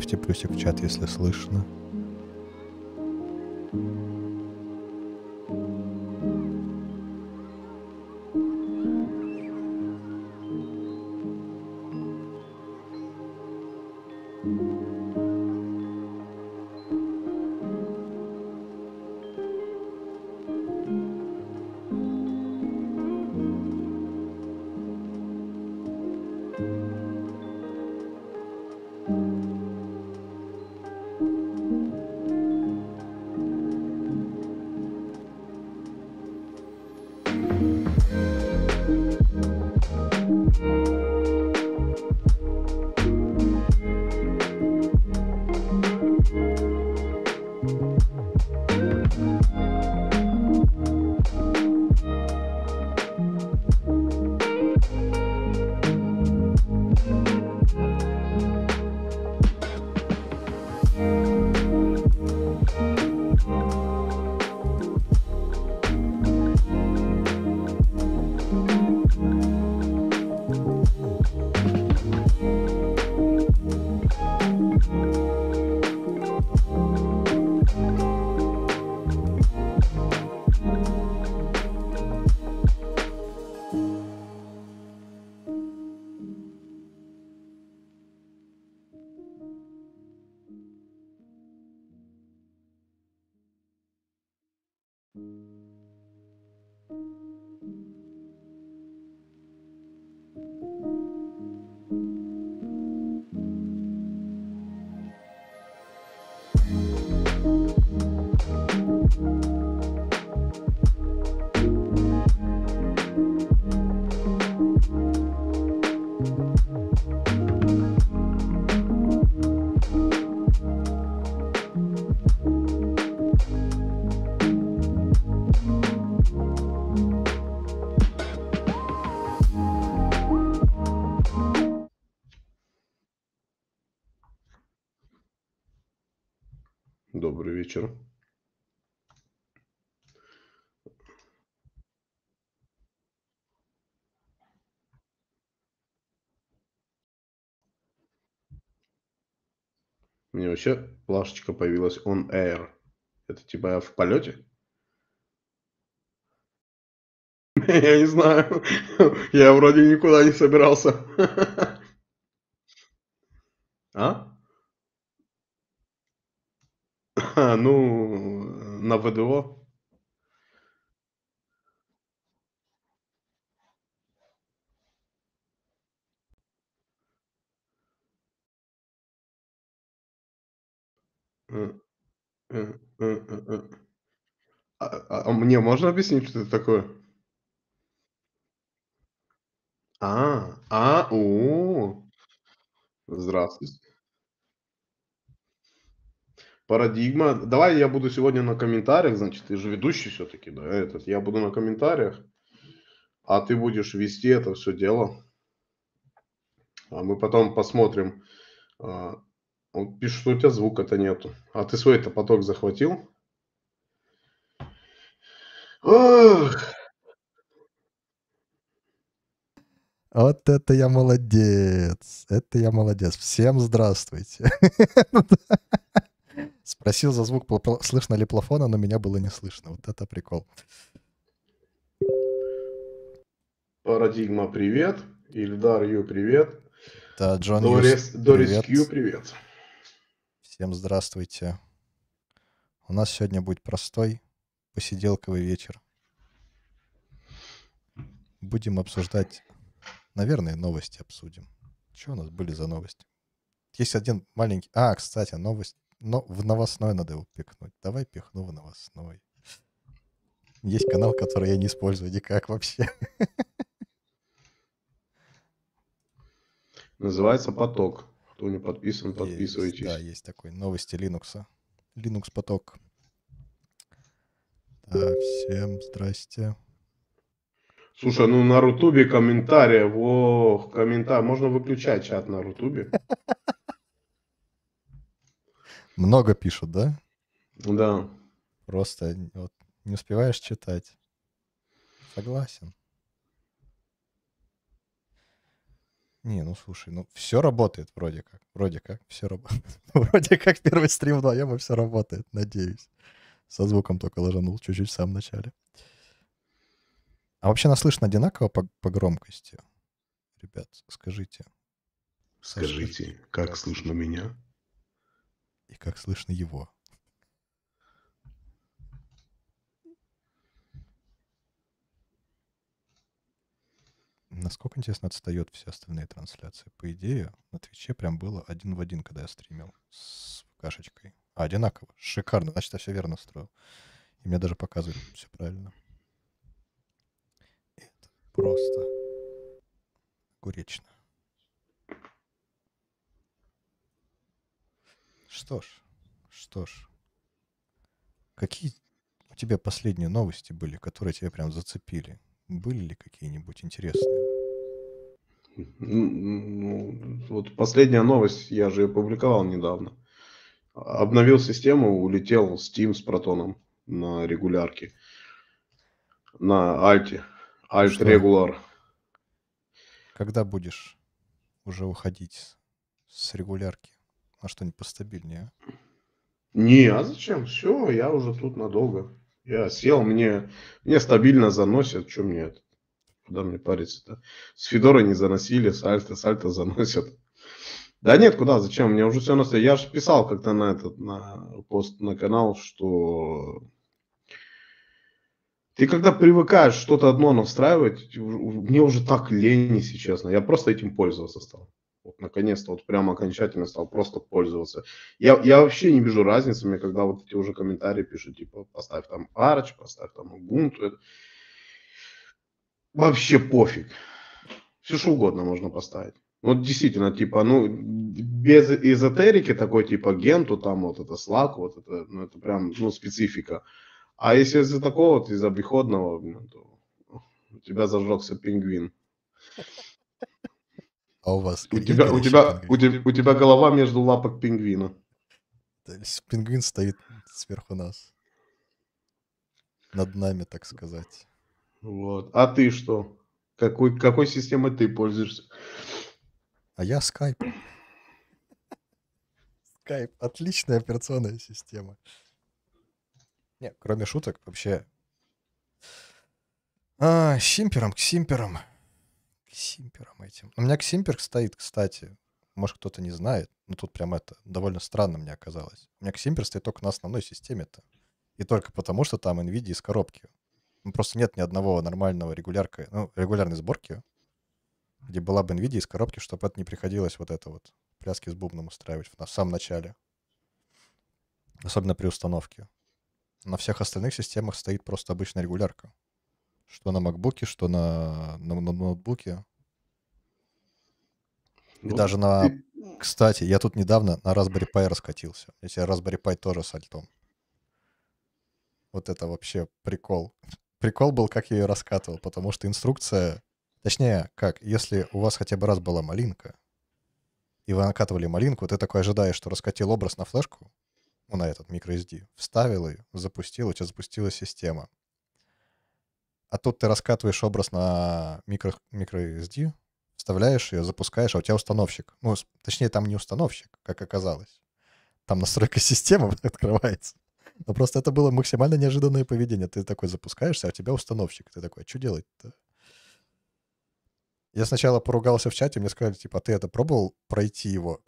Ставьте плюсик в чат, если слышно. Мне вообще плашечка появилась on air. Это типа я в полете? Я не знаю. Я вроде никуда не собирался. А? а ну, на ВДО. М, э, э, э, А а а мне можно объяснить, что это такое? А, а, о. Здравствуйте. Парадигма. Давай я буду сегодня на комментариях, значит, ты же ведущий все-таки, да, этот. Я буду на комментариях, а ты будешь вести это все дело. А мы потом посмотрим, а, он пишет, что у тебя звука-то нету. А ты свой-то поток захватил? Ох! Вот это я молодец. Это я молодец. Всем здравствуйте. Спросил за звук, слышно ли плафона, но меня было не слышно. Вот это прикол. Парадигма, привет. Ильдар Ю, привет. Да, Джон Дорис, Юс, Дорис привет. Кью, привет. Всем здравствуйте. У нас сегодня будет простой посиделковый вечер. Будем обсуждать, наверное, новости обсудим. Что у нас были за новости? Есть один маленький... А, кстати, новость. Но в новостной надо его пихнуть. Давай пихну в новостной. Есть канал, который я не использую никак вообще. Называется «Поток». Кто не подписан, подписывайтесь. Есть, да, есть такой. Новости Linux. Linux поток. Да, всем здрасте. Слушай, ну на Рутубе комментариев, ох, комментарий. Можно выключать чат на Рутубе. Много пишут, да? Да. Просто вот, не успеваешь читать. Согласен. Не, ну слушай, ну все работает вроде как. Вроде как, все работает. вроде как первый стрим 2 ему все работает, надеюсь. Со звуком только ложанул чуть-чуть в самом начале. А вообще нас слышно одинаково по, по громкости? Ребят, скажите. Скажите, как слышно меня? И как слышно его? Насколько интересно отстает все остальные трансляции? По идее, на Твиче прям было один в один, когда я стримил с кашечкой. А, одинаково. Шикарно. Значит, я все верно строил. И мне даже показывали все правильно. Это просто огуречно. Что ж, что ж. Какие у тебя последние новости были, которые тебя прям зацепили? Были ли какие-нибудь интересные? Ну, ну, вот последняя новость, я же ее публиковал недавно. Обновил систему, улетел Steam с протоном на регулярке. На альте. Альт регуляр. Когда будешь уже уходить с регулярки а что-нибудь постабильнее? А? Не, а зачем? Все, я уже тут надолго. Я сел, мне, мне стабильно заносят, что мне это? Куда мне париться-то? С Федора не заносили, с Альта, с Альта заносят. Да нет, куда, зачем? Мне уже все настроено. Я же писал как-то на этот, на пост, на канал, что ты когда привыкаешь что-то одно настраивать, мне уже так лень, если честно. Я просто этим пользоваться стал. Вот наконец-то, вот прямо окончательно стал просто пользоваться. Я, я вообще не вижу разницы, мне когда вот эти уже комментарии пишут, типа, поставь там арч, поставь там это вообще пофиг. Все что угодно можно поставить. Вот действительно, типа, ну, без эзотерики такой, типа, генту, там, вот это слак, вот это, ну, это прям, ну, специфика. А если из-за такого, вот, из обиходного, ну, то у тебя зажегся пингвин. А у вас? У тебя, у, тебя, у, тебя, у тебя голова между лапок пингвина. Пингвин стоит сверху нас. Над нами, так сказать. Вот. А ты что? Какой, какой системой ты пользуешься? А я Skype. Skype Отличная операционная система. Нет, кроме шуток, вообще... А, симпером, к симперам. К симперам этим. У меня к симпер стоит, кстати. Может, кто-то не знает. Но тут прям это довольно странно мне оказалось. У меня к симпер стоит только на основной системе-то. И только потому, что там NVIDIA из коробки. Ну, просто нет ни одного нормального регулярка, ну, регулярной сборки, где была бы NVIDIA из коробки, чтобы это не приходилось вот это вот пляски с бубном устраивать в самом начале. Особенно при установке. На всех остальных системах стоит просто обычная регулярка. Что на макбуке, что на, на, на ноутбуке. И ну, даже на... Кстати, я тут недавно на Raspberry Pi раскатился. Если Raspberry Pi тоже с альтом. Вот это вообще прикол. Прикол был, как я ее раскатывал, потому что инструкция... Точнее, как, если у вас хотя бы раз была малинка, и вы накатывали малинку, ты такой ожидаешь, что раскатил образ на флешку, ну, на этот microSD, вставил ее, запустил, у тебя запустилась система. А тут ты раскатываешь образ на micro microSD, вставляешь ее, запускаешь, а у тебя установщик. Ну, точнее, там не установщик, как оказалось. Там настройка системы открывается. Но просто это было максимально неожиданное поведение. Ты такой запускаешься, а у тебя установщик. Ты такой, а что делать-то? Я сначала поругался в чате, мне сказали, типа, а ты это пробовал пройти его?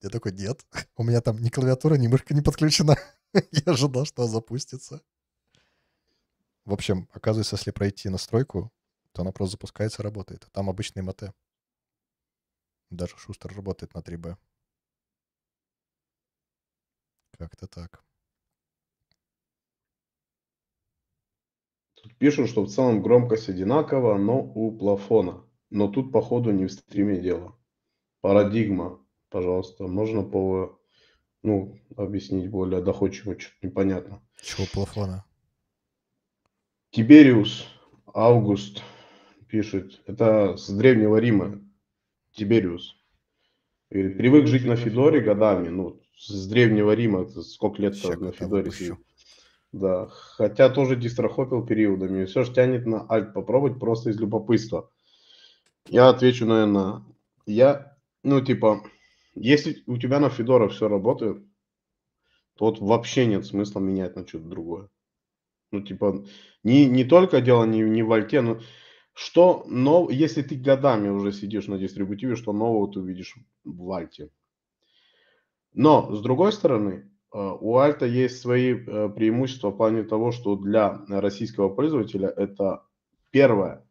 Я такой, нет, у меня там ни клавиатура, ни мышка не подключена. Я ожидал, что она запустится. В общем, оказывается, если пройти настройку, то она просто запускается, работает. там обычный МТ. Даже шустер работает на 3B. Как-то так. Тут пишут, что в целом громкость одинакова, но у плафона. Но тут, походу, не в стриме дело. Парадигма, пожалуйста, можно по ну, объяснить более доходчиво, что-то непонятно. Чего плафона? Тибериус Август пишет. Это с Древнего Рима. Тибериус. Говорит, привык жить на Федоре годами. Ну, с Древнего Рима. Сколько лет на Федоре сидит. Да, хотя тоже дистрохопил периодами. Все же тянет на альт попробовать просто из любопытства. Я отвечу, наверное, я, ну, типа, если у тебя на Федора все работает, то вот вообще нет смысла менять на что-то другое. Ну, типа, не, не только дело не, не в альте, но что, но если ты годами уже сидишь на дистрибутиве, что нового ты увидишь в альте. Но, с другой стороны, Э, у Альта есть свои э, преимущества в плане того, что для российского пользователя это первое.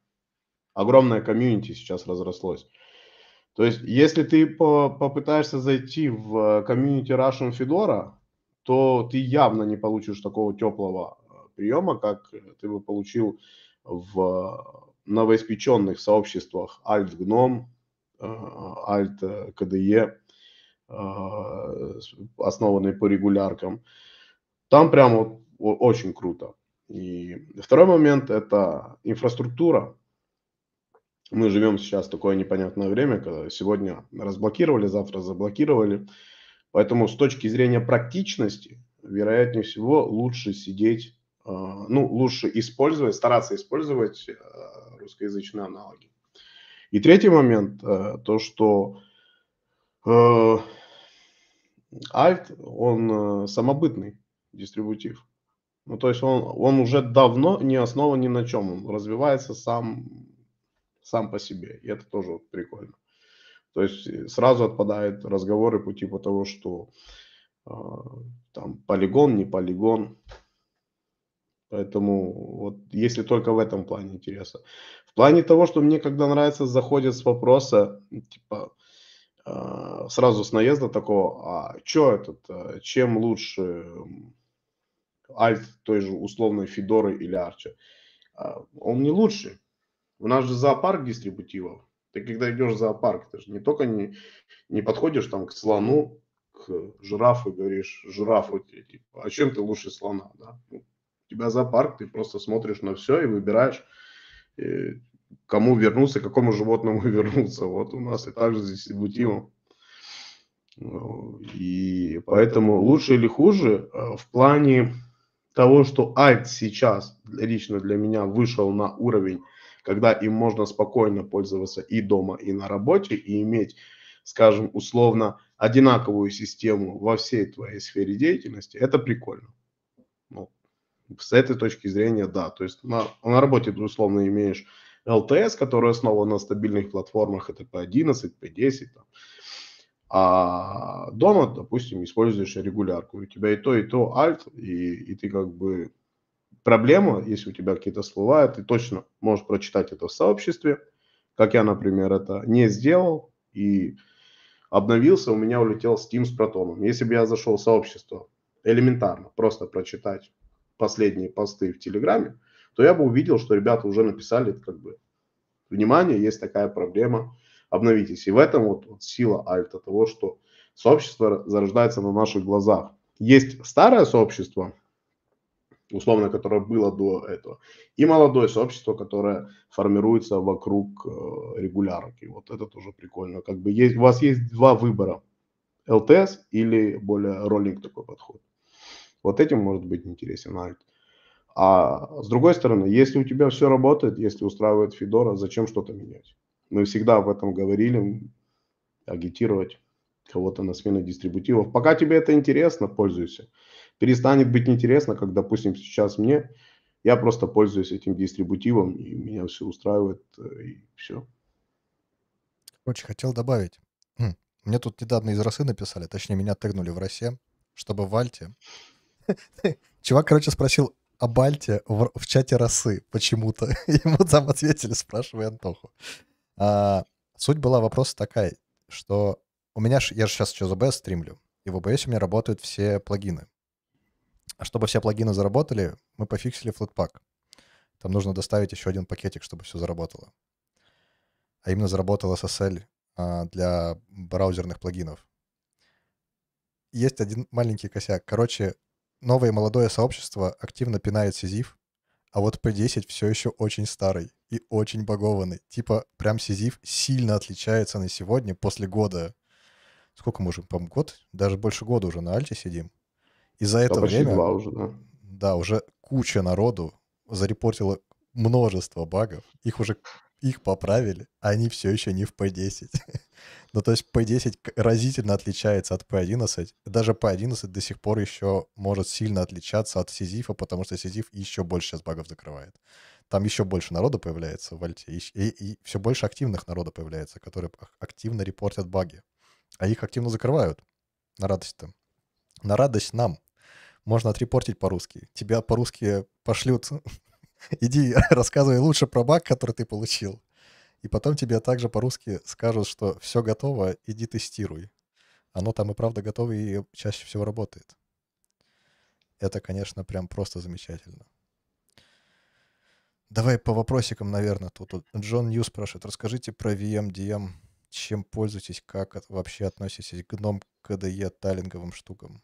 Огромное комьюнити сейчас разрослось. То есть, если ты по попытаешься зайти в э, комьюнити Russian Fedora, то ты явно не получишь такого теплого приема, как ты бы получил в новоиспеченных сообществах Alt Gnome, Alt KDE Э, основанные по регуляркам. Там прямо очень круто. И второй момент – это инфраструктура. Мы живем сейчас в такое непонятное время, когда сегодня разблокировали, завтра заблокировали. Поэтому с точки зрения практичности, вероятнее всего, лучше сидеть, э, ну, лучше использовать, стараться использовать э, русскоязычные аналоги. И третий момент, то, что Э, Альт, он э, самобытный дистрибутив. Ну, то есть он, он уже давно не основан ни на чем. Он развивается сам, сам по себе. И это тоже вот прикольно. То есть э, сразу отпадают разговоры по типу того, что э, там полигон, не полигон. Поэтому вот если только в этом плане интереса. В плане того, что мне когда нравится, заходят с вопроса, типа, а, сразу с наезда такого, а чё этот, э, чем лучше альт той же условной Федоры или Арча, Он не лучше. У нас же зоопарк дистрибутивов. Ты когда идешь в зоопарк, ты же не только не, не подходишь там к слону, к жирафу говоришь, жирафу, типа, а чем ты лучше слона? Да? Ну, у тебя зоопарк, ты просто смотришь на все и выбираешь, э, кому вернуться, к какому животному вернуться. Вот у нас и также с дистрибутивом. Ну, и поэтому лучше или хуже э, в плане того, что Alt сейчас лично для меня вышел на уровень, когда им можно спокойно пользоваться и дома, и на работе, и иметь, скажем, условно одинаковую систему во всей твоей сфере деятельности, это прикольно. Ну, с этой точки зрения, да. То есть на, на работе ты условно имеешь ЛТС, которая основана на стабильных платформах, это P11, P10. Там. А дома, допустим, используешь регулярку. У тебя и то, и то alt, и, и ты как бы... Проблема, если у тебя какие-то слова, ты точно можешь прочитать это в сообществе, как я, например, это не сделал, и обновился, у меня улетел Steam с протоном. Если бы я зашел в сообщество элементарно, просто прочитать последние посты в Телеграме, то я бы увидел, что ребята уже написали, как бы, внимание, есть такая проблема, обновитесь. И в этом вот, вот сила альта, того, что сообщество зарождается на наших глазах. Есть старое сообщество, условно, которое было до этого, и молодое сообщество, которое формируется вокруг э, регулярок. И вот это тоже прикольно. Как бы есть, у вас есть два выбора. ЛТС или более роллинг такой подход. Вот этим может быть интересен альт. А с другой стороны, если у тебя все работает, если устраивает Федора, зачем что-то менять? Мы всегда об этом говорили, агитировать кого-то на смену дистрибутивов. Пока тебе это интересно, пользуйся. Перестанет быть интересно, как, допустим, сейчас мне. Я просто пользуюсь этим дистрибутивом, и меня все устраивает, э, и все. Очень хотел добавить. Хм, мне тут недавно из Росы написали, точнее, меня тыгнули в Росе, чтобы в Альте. Чувак, короче, спросил, о Бальте в, в чате росы почему-то. Ему там ответили, спрашивая Антоху. А, суть была вопрос такая, что у меня, ж, я же сейчас еще за OBS стримлю, и в OBS у меня работают все плагины. А чтобы все плагины заработали, мы пофиксили флетпак. Там нужно доставить еще один пакетик, чтобы все заработало. А именно заработал SSL а, для браузерных плагинов. Есть один маленький косяк. Короче, новое молодое сообщество активно пинает Сизиф, а вот P10 все еще очень старый и очень багованный. Типа прям Сизиф сильно отличается на сегодня после года. Сколько мы уже, по год? Даже больше года уже на Альте сидим. И за это да, время... уже, да. да, уже куча народу зарепортила множество багов. Их уже их поправили, а они все еще не в P10. ну, то есть P10 разительно отличается от P11. Даже P11 до сих пор еще может сильно отличаться от Сизифа, потому что Сизиф еще больше сейчас багов закрывает. Там еще больше народа появляется в Альте, и, и, и все больше активных народа появляется, которые активно репортят баги. А их активно закрывают. На радость-то. На радость нам. Можно отрепортить по-русски. Тебя по-русски пошлют Иди, рассказывай лучше про баг, который ты получил. И потом тебе также по-русски скажут, что все готово, иди тестируй. Оно там и правда готово и чаще всего работает. Это, конечно, прям просто замечательно. Давай по вопросикам, наверное, тут. Джон Нью спрашивает, расскажите про VMDM, чем пользуетесь, как вообще относитесь к гном КДЕ таллинговым штукам?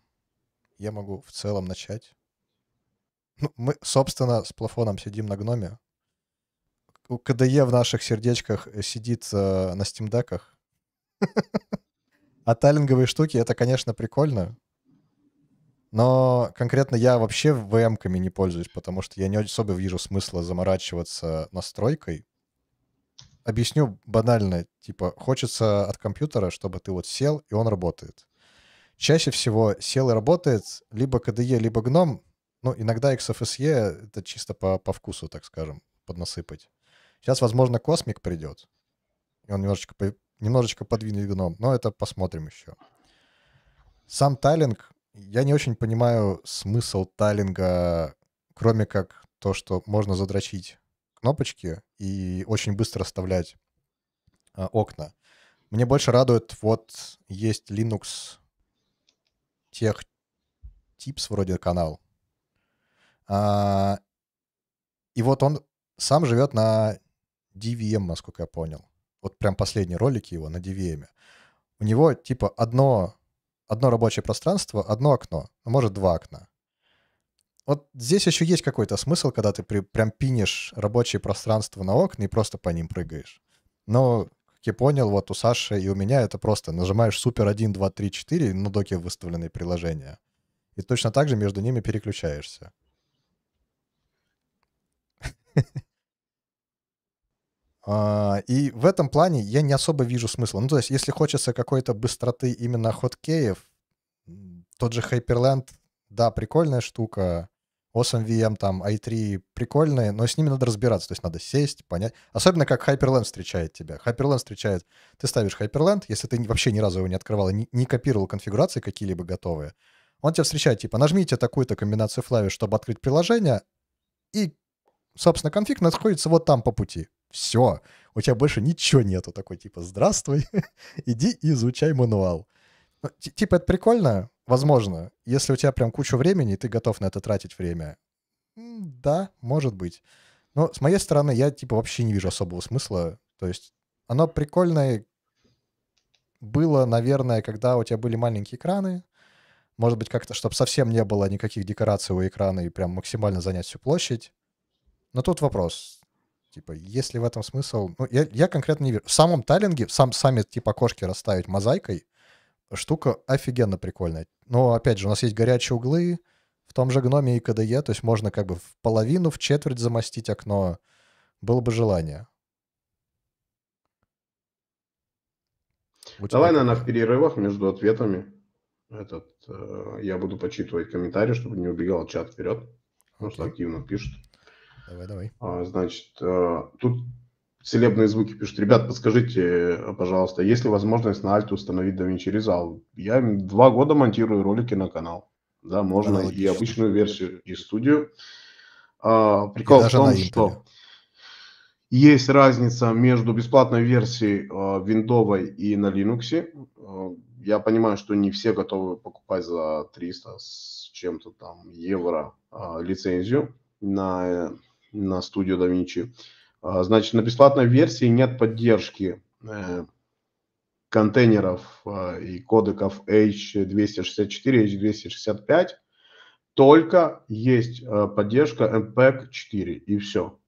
Я могу в целом начать. Ну, мы, собственно, с плафоном сидим на гноме. У КДЕ в наших сердечках э, сидит э, на стимдеках. А талинговые штуки, это, конечно, прикольно. Но конкретно я вообще ВМ-ками не пользуюсь, потому что я не особо вижу смысла заморачиваться настройкой. Объясню банально. Типа, хочется от компьютера, чтобы ты вот сел, и он работает. Чаще всего сел и работает либо KDE, либо GNOME, ну, иногда XFSE — это чисто по, по вкусу, так скажем, поднасыпать. Сейчас, возможно, Космик придет. И он немножечко, немножечко подвинет гном, но это посмотрим еще. Сам тайлинг я не очень понимаю смысл тайлинга, кроме как то, что можно задрочить кнопочки и очень быстро вставлять э, окна. Мне больше радует, вот есть Linux тех типс вроде канал, а, и вот он сам живет на DVM, насколько я понял. Вот прям последние ролики его на DVM. У него типа одно, одно рабочее пространство, одно окно, ну, может два окна. Вот здесь еще есть какой-то смысл, когда ты при, прям пинешь рабочее пространство на окна и просто по ним прыгаешь. Но, как я понял, вот у Саши и у меня это просто нажимаешь супер 1, 2, 3, 4 на доке выставленные приложения. И точно так же между ними переключаешься. А, и в этом плане я не особо вижу смысла. Ну, то есть, если хочется какой-то быстроты именно хоткеев, тот же Hyperland, да, прикольная штука, VM там, i3 прикольные, но с ними надо разбираться, то есть надо сесть, понять. Особенно как Hyperland встречает тебя. Hyperland встречает, ты ставишь Hyperland, если ты вообще ни разу его не открывал и не, не копировал конфигурации какие-либо готовые, он тебя встречает, типа, нажмите такую-то комбинацию клавиш, чтобы открыть приложение, и собственно, конфиг находится вот там по пути. Все. У тебя больше ничего нету. Такой типа, здравствуй, иди и изучай мануал. Ну, типа, это прикольно, возможно, если у тебя прям куча времени, и ты готов на это тратить время. Да, может быть. Но с моей стороны я типа вообще не вижу особого смысла. То есть оно прикольное было, наверное, когда у тебя были маленькие экраны. Может быть, как-то, чтобы совсем не было никаких декораций у экрана и прям максимально занять всю площадь. Но тут вопрос. Типа, есть ли в этом смысл... Ну, я, я конкретно не вижу. В самом Таллинге, сам саммит типа окошки расставить мозаикой, штука офигенно прикольная. Но, опять же, у нас есть горячие углы в том же гноме и КДЕ, то есть можно как бы в половину, в четверть замостить окно. Было бы желание. Давай, тебя... наверное, в перерывах между ответами этот, э, я буду почитывать комментарии, чтобы не убегал чат вперед. Потому что активно пишет. Давай, давай. А, значит, а, тут целебные звуки пишут. Ребят, подскажите, пожалуйста, есть ли возможность на Альту установить DaVinci Resolve? Я два года монтирую ролики на канал. Да, можно и обычную версию, и студию. А, прикол и в том, что есть разница между бесплатной версией э, виндовой и на Linux. Э, я понимаю, что не все готовы покупать за 300 с чем-то там евро э, лицензию на э, на студию DaVinci. А, значит, на бесплатной версии нет поддержки э, контейнеров а, и кодеков H264, H265, только есть э, поддержка MPEG 4 и все.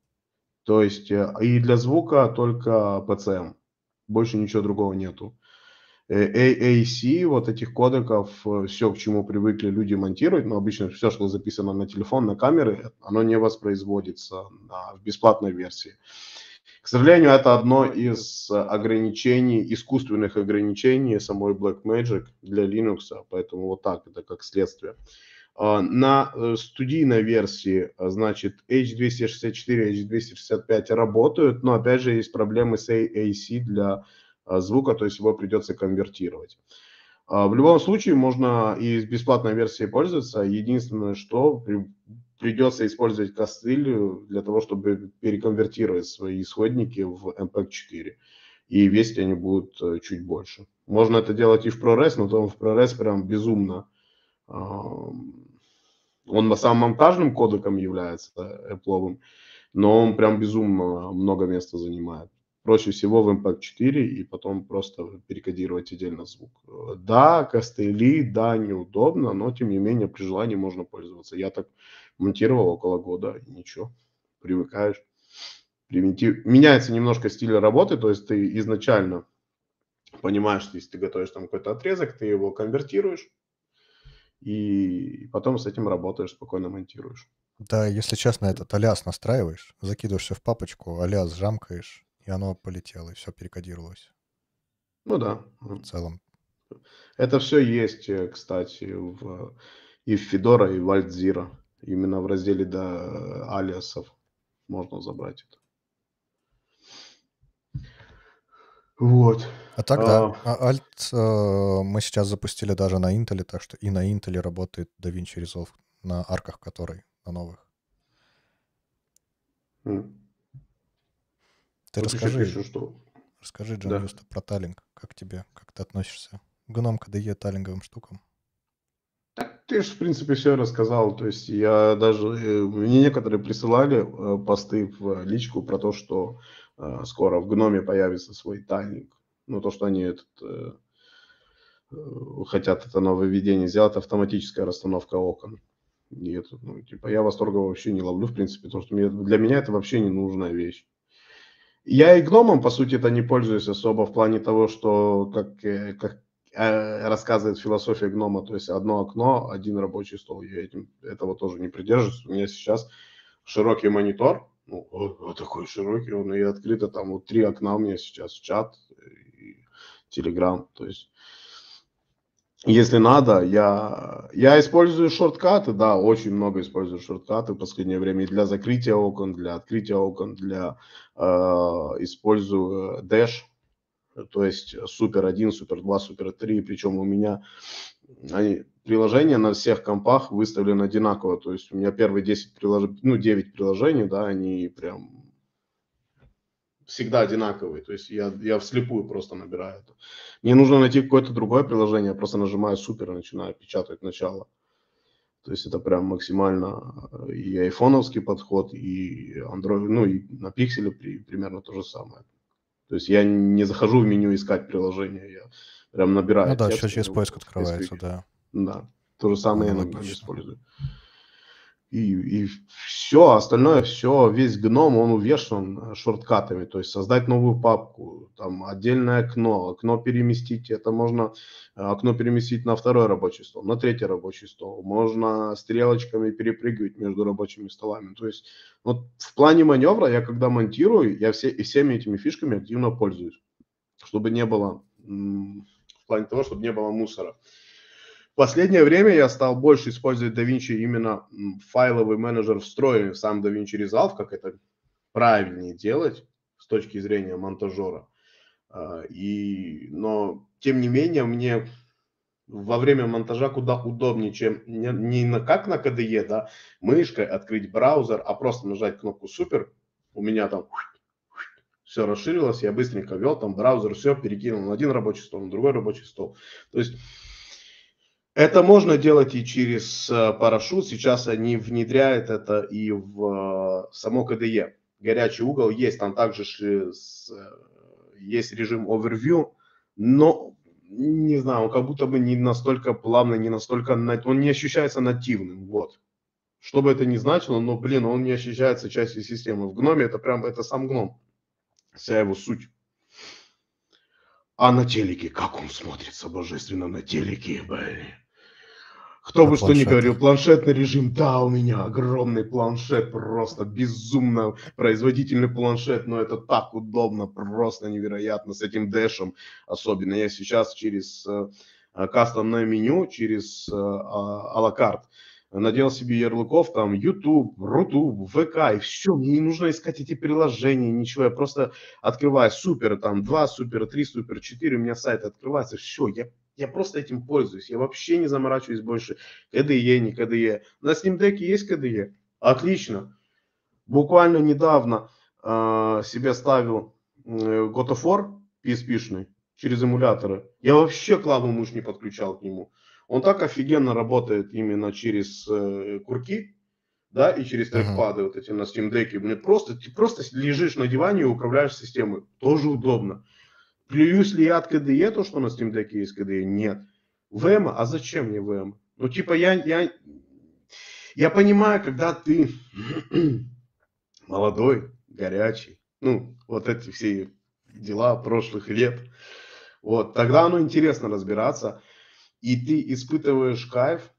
То есть э, и для звука только PCM, больше ничего другого нету. Э, AAC, вот этих кодеков, э, все, к чему привыкли люди монтировать, но обычно все, что записано на телефон, на камеры, оно не воспроизводится на, в бесплатной версии. К сожалению, это одно из ограничений, искусственных ограничений самой Blackmagic для Linux, поэтому вот так, это как следствие. А, на э, студийной версии, а, значит, H264, H265 работают, но опять же есть проблемы с AAC для Э, звука, то есть его придется конвертировать. А, в любом случае можно и с бесплатной версией пользоваться. Единственное, что придется использовать костыль э, для того, чтобы переконвертировать свои исходники в MPEG-4. И весить они будут э, чуть больше. Можно это делать и в ProRes, но там в ProRes прям безумно. Он на самом каждым кодеком является Apple, но он прям безумно много места занимает проще всего в Impact 4 и потом просто перекодировать отдельно звук. Да, костыли, да, неудобно, но тем не менее при желании можно пользоваться. Я так монтировал около года, и ничего, привыкаешь. Превентив... Меняется немножко стиль работы, то есть ты изначально понимаешь, что если ты готовишь там какой-то отрезок, ты его конвертируешь, и потом с этим работаешь, спокойно монтируешь. Да, если честно, этот аляс настраиваешь, закидываешься в папочку, аляс жамкаешь, и оно полетело, и все перекодировалось. Ну да. В целом. Это все есть, э, кстати, в, и в Федора, и в Альдзира. Именно в разделе до алиасов можно забрать это. Вот. А так, а... да, Alt э, мы сейчас запустили даже на Intel, так что и на Intel работает DaVinci Resolve на арках которой, на новых. Mm. Ты вот расскажи, еще что... расскажи Джон да. Юста, про талинг, как тебе, как ты относишься к гном КДЕ талинговым штукам? Так ты же, в принципе, все рассказал. То есть я даже... Э, мне некоторые присылали э, посты в личку про то, что э, скоро в гноме появится свой тайлинг. Ну, то, что они этот, хотят это нововведение сделать, автоматическая расстановка окон. Нет, ну, типа, я восторга вообще не ловлю, в принципе, потому что мне, для меня это вообще не нужная вещь. Я и гномом, по сути это не пользуюсь особо в плане того, что, как, э, как э, рассказывает философия гнома, то есть одно окно, один рабочий стол. Я этим, этого тоже не придерживаюсь. У меня сейчас широкий монитор, ну, вот такой широкий он, и открыто там вот три окна у меня сейчас, чат и телеграм, то есть если надо, я, я использую шорткаты, да, очень много использую шорткаты в последнее время и для закрытия окон, для открытия окон, для э, использую э, Dash, то есть Super 1, Super 2, Super 3, причем у меня они, приложения на всех компах выставлены одинаково, то есть у меня первые 10 приложений, ну 9 приложений, да, они прям всегда одинаковый. То есть я, я вслепую просто набираю это. Мне нужно найти какое-то другое приложение, я просто нажимаю супер и начинаю печатать начало. То есть это прям максимально э, и айфоновский подход, и Android, ну и на пикселе при, примерно то же самое. То есть я не захожу в меню искать приложение, я прям набираю. Ну да, текст, сейчас через поиск открывается, да. Да, то же самое ну, я например, использую и, и все остальное, все, весь гном, он увешан э, шорткатами, то есть создать новую папку, там отдельное окно, окно переместить, это можно, э, окно переместить на второй рабочий стол, на третий рабочий стол, можно стрелочками перепрыгивать между рабочими столами, то есть вот в плане маневра я когда монтирую, я все, и всеми этими фишками активно пользуюсь, чтобы не было, в плане того, чтобы не было мусора. В последнее время я стал больше использовать DaVinci именно файловый менеджер встроенный в сам DaVinci Resolve, как это правильнее делать с точки зрения монтажера. А, и, но, тем не менее, мне во время монтажа куда удобнее, чем не, не на, как на KDE, да, мышкой открыть браузер, а просто нажать кнопку «Супер». У меня там все расширилось, я быстренько вел там браузер, все перекинул на один рабочий стол, на другой рабочий стол. То есть это можно делать и через э, парашют. Сейчас они внедряют это и в э, само КДЕ. Горячий угол есть, там также э, есть режим overview, но не знаю, он как будто бы не настолько плавный, не настолько, он не ощущается нативным, вот. Что бы это ни значило, но, блин, он не ощущается частью системы. В гноме это прям, это сам гном, вся его суть. А на телеке, как он смотрится божественно на телеке, блин. Кто бы что ни говорил, планшетный режим, да, у меня огромный планшет, просто безумно производительный планшет, но это так удобно, просто невероятно с этим дэшем, особенно я сейчас через э, э, кастомное меню, через э, алакарт, надел себе ярлыков, там, YouTube, Рутуб, ВК, и все, мне не нужно искать эти приложения, ничего, я просто открываю супер, там, два супер, три супер, четыре у меня сайт открывается, все, я я просто этим пользуюсь. Я вообще не заморачиваюсь больше. КДЕ, не КДЕ. На Steam Deck есть КДЕ? Отлично. Буквально недавно э, себе ставил э, God of War psp через эмуляторы. Я вообще клаву мышь не подключал к нему. Он так офигенно работает именно через э, курки, да, и через трекпады uh-huh. вот эти на Steam Deck. Мне просто, ты просто лежишь на диване и управляешь системой. Тоже удобно. Плююсь ли я от КДЕ, то, что на Steam Deck есть КДЕ? Нет. ВМ, а? а зачем мне ВМ? А? Ну, типа, я, я, я понимаю, когда ты молодой, горячий, ну, вот эти все дела прошлых лет, вот, тогда оно интересно разбираться, и ты испытываешь кайф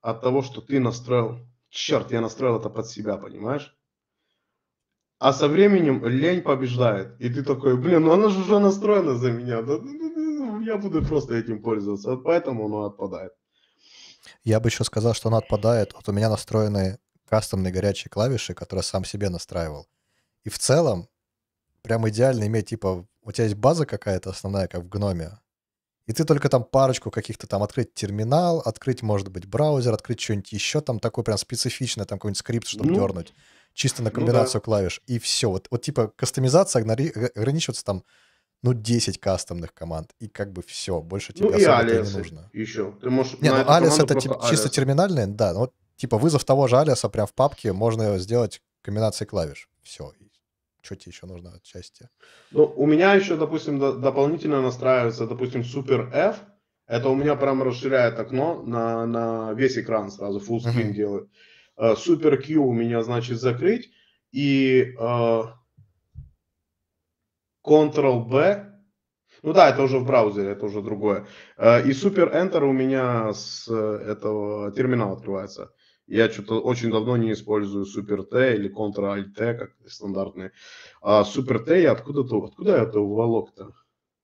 от того, что ты настроил, черт, я настроил это под себя, понимаешь? А со временем лень побеждает. И ты такой, блин, ну она же уже настроена за меня. Я буду просто этим пользоваться. Поэтому оно отпадает. Я бы еще сказал, что оно отпадает. Вот у меня настроены кастомные горячие клавиши, которые сам себе настраивал. И в целом прям идеально иметь, типа, у тебя есть база какая-то основная, как в гноме, и ты только там парочку каких-то там открыть терминал, открыть, может быть, браузер, открыть что-нибудь еще там такой прям специфичный, там какой-нибудь скрипт, чтобы ну, дернуть чисто на комбинацию ну, да. клавиш, и все. Вот, вот типа кастомизация э, ограничивается там, ну, 10 кастомных команд, и как бы все, больше тебе ну, особо и не нужно. еще. Ты можешь не, ну, Алис это тип, Alias. чисто терминальный, да, но вот, типа вызов того же Алиса прям в папке можно сделать комбинацией клавиш. Все, что тебе еще нужно от Ну, у меня еще, допустим, дополнительно настраивается, допустим, Super F. Это у меня прям расширяет окно на, на весь экран сразу, full screen uh-huh. делает. Э, супер Q у меня значит закрыть. И Ctrl-B. Э, ну да, это уже в браузере, это уже другое. Э, и супер Enter у меня с этого терминала открывается. Я что-то очень давно не использую супер T или Ctrl-Alt-T, как стандартные. А Super T я откуда-то, откуда я это уволок-то?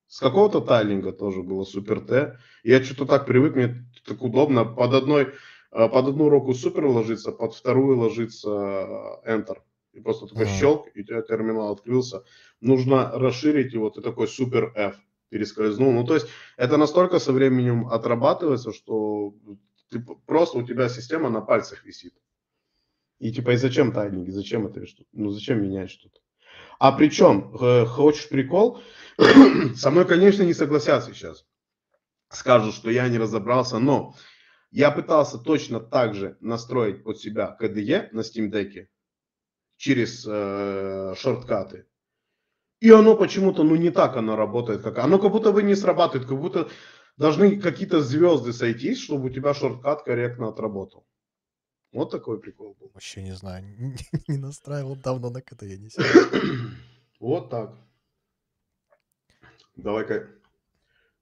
С какого-то тайлинга тоже было супер T. Я что-то так привык, мне так удобно. Под одной Э, под одну руку супер ложится, под вторую ложится э, Enter. И просто такой mm-hmm. щелк, и у тебя терминал открылся. Нужно расширить его, ты такой супер F перескользнул. Ну, то есть это настолько со временем отрабатывается, что ты, просто у тебя система на пальцах висит. И типа, и зачем тайники зачем это, что ну, зачем менять что-то? А причем, э, хочешь прикол, со мной, конечно, не согласятся сейчас. Скажут, что я не разобрался, но я пытался точно так же настроить под себя KDE на Steam Deck через э, шорткаты. И оно почему-то, ну не так оно работает, как оно как будто бы не срабатывает, как будто должны какие-то звезды сойтись, чтобы у тебя шорткат корректно отработал. Вот такой прикол был. Вообще не знаю, не, не настраивал давно на КДЕ. не Вот так. Давай-ка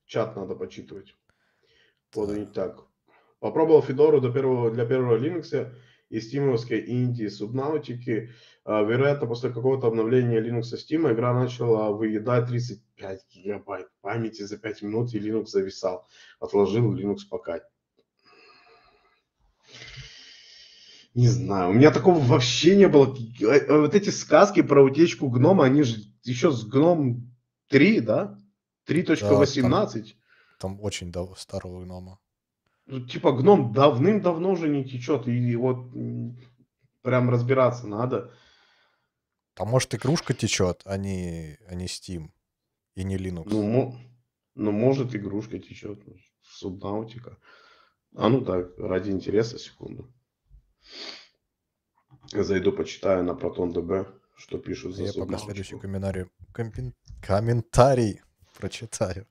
чат надо почитывать. Вот да. так. Попробовал Федору до первого, для первого Linux и стимовской Индии Subnautica. А, вероятно, после какого-то обновления Linux Steam игра начала выедать 35 гигабайт памяти за 5 минут, и Linux зависал. Отложил Linux пока. Не знаю, у меня такого вообще не было. Э, э, вот эти сказки про утечку гнома, они же еще с гном 3, да? 3.18. Да, там, там очень старого гнома. Ну, типа гном давным-давно уже не течет, и вот прям разбираться надо. А может игрушка течет, а не, а не Steam и не Linux? Ну, ну может игрушка течет, ну, субнаутика. А ну так, ради интереса, секунду. Зайду, почитаю на ProtonDB, что пишут за Я пока следующий комментарий, комментарий прочитаю.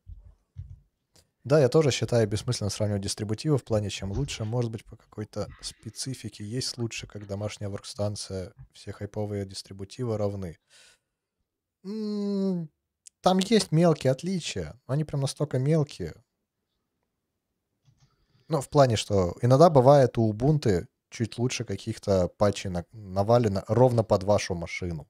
Да, я тоже считаю бессмысленно сравнивать дистрибутивы в плане чем лучше. Может быть, по какой-то специфике есть лучше, как домашняя воркстанция. Все хайповые дистрибутивы равны. Там есть мелкие отличия, но они прям настолько мелкие. Ну, в плане, что иногда бывает у Ubuntu чуть лучше каких-то патчей навалено ровно под вашу машину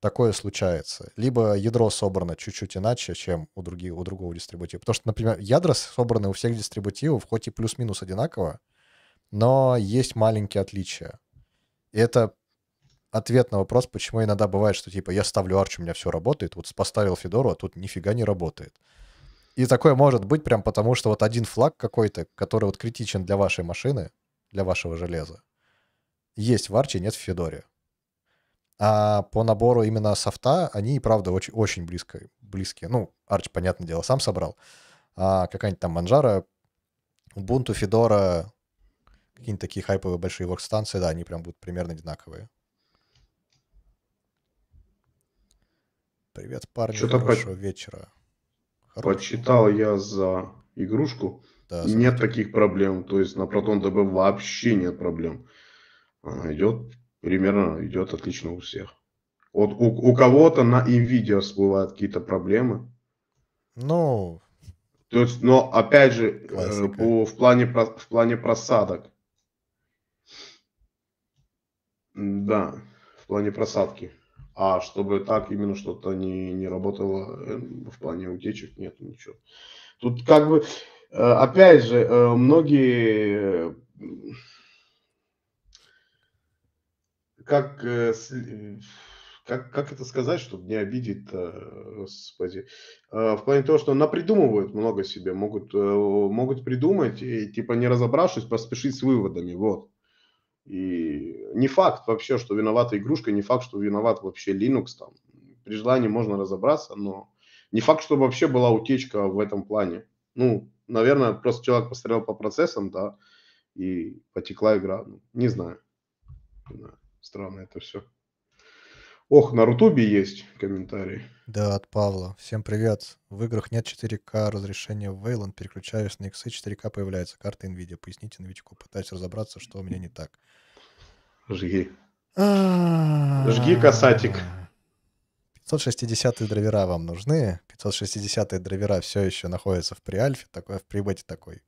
такое случается. Либо ядро собрано чуть-чуть иначе, чем у, других, у другого дистрибутива. Потому что, например, ядра собраны у всех дистрибутивов, хоть и плюс-минус одинаково, но есть маленькие отличия. И это ответ на вопрос, почему иногда бывает, что типа я ставлю арч, у меня все работает, вот поставил Федору, а тут нифига не работает. И такое может быть прям потому, что вот один флаг какой-то, который вот критичен для вашей машины, для вашего железа, есть в арче, нет в Федоре. А по набору именно софта они, правда, очень, очень близко, близкие. Ну, Арч понятное дело, сам собрал. А какая-нибудь там Манжара, Ubuntu, Fedora, какие-нибудь такие хайповые большие воркстанции, да, они прям будут примерно одинаковые. Привет, парни, Что-то хорошего по... вечера. Хорошего. Почитал я за игрушку. Да, нет таких проблем. То есть на протон дб вообще нет проблем. Она идет примерно идет отлично у всех. Вот у, у кого-то на NVIDIA всплывают какие-то проблемы. Ну. То есть, но опять же, э, по, в, плане, в плане просадок. Да, в плане просадки. А чтобы так именно что-то не, не работало э, в плане утечек, нет ничего. Тут как бы, э, опять же, многие как, э, э, как, как это сказать, чтобы не обидеть, э, господи, в плане того, что напридумывают много себе, могут, могут придумать и, типа, не разобравшись, поспешить с выводами, вот. И не факт вообще, что виновата игрушка, не факт, что виноват вообще Linux, там, при желании можно разобраться, но не факт, что вообще была утечка в этом плане. Ну, наверное, просто человек посмотрел по процессам, да, и потекла игра, ну, не знаю. Не знаю. Странно это все. Ох, на Рутубе есть комментарий. Да, от Павла. Всем привет. В играх нет 4К разрешения Вейланд. Переключаюсь на X, 4К появляется карта NVIDIA. Поясните новичку. Пытаюсь разобраться, что у меня не так. Жги. Жги, касатик. 560-е драйвера вам нужны. 560-е драйвера все еще находятся в приальфе, такой, в прибете такой.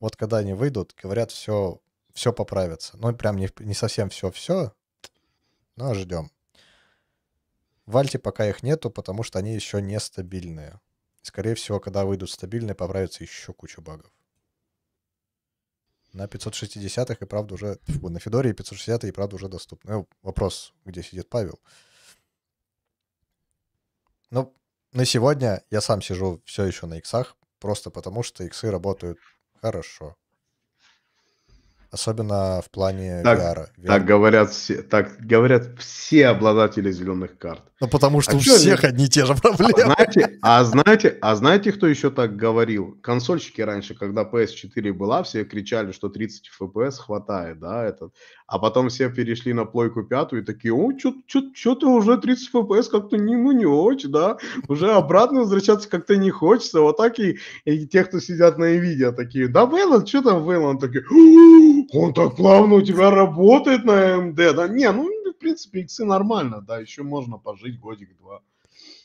Вот когда они выйдут, говорят, все все поправится. Ну, прям не, не совсем все-все, но ждем. В Альте пока их нету, потому что они еще не стабильные. Скорее всего, когда выйдут стабильные, поправится еще куча багов. На 560-х и правда уже... Фу, на Федоре 560 и правда уже доступны. Ну, вопрос, где сидит Павел. Ну, на сегодня я сам сижу все еще на иксах, просто потому что иксы работают хорошо. Особенно в плане так, VR. Так говорят все, так говорят все обладатели зеленых карт. Ну потому а что а у всех они... одни и те же а проблемы. А знаете, а знаете, а знаете, кто еще так говорил? Консольщики раньше, когда PS4 была, все кричали, что 30 FPS хватает, да, этот а потом все перешли на плойку пятую и такие, о, что-то уже 30 FPS как-то не, ну, не очень, да, уже обратно возвращаться как-то не хочется, вот так и, и те, кто сидят на Nvidia, такие, да, Вейланд, что там Вейланд, такие, он так плавно у тебя работает на AMD, да, не, ну, в принципе, иксы нормально, да, еще можно пожить годик-два.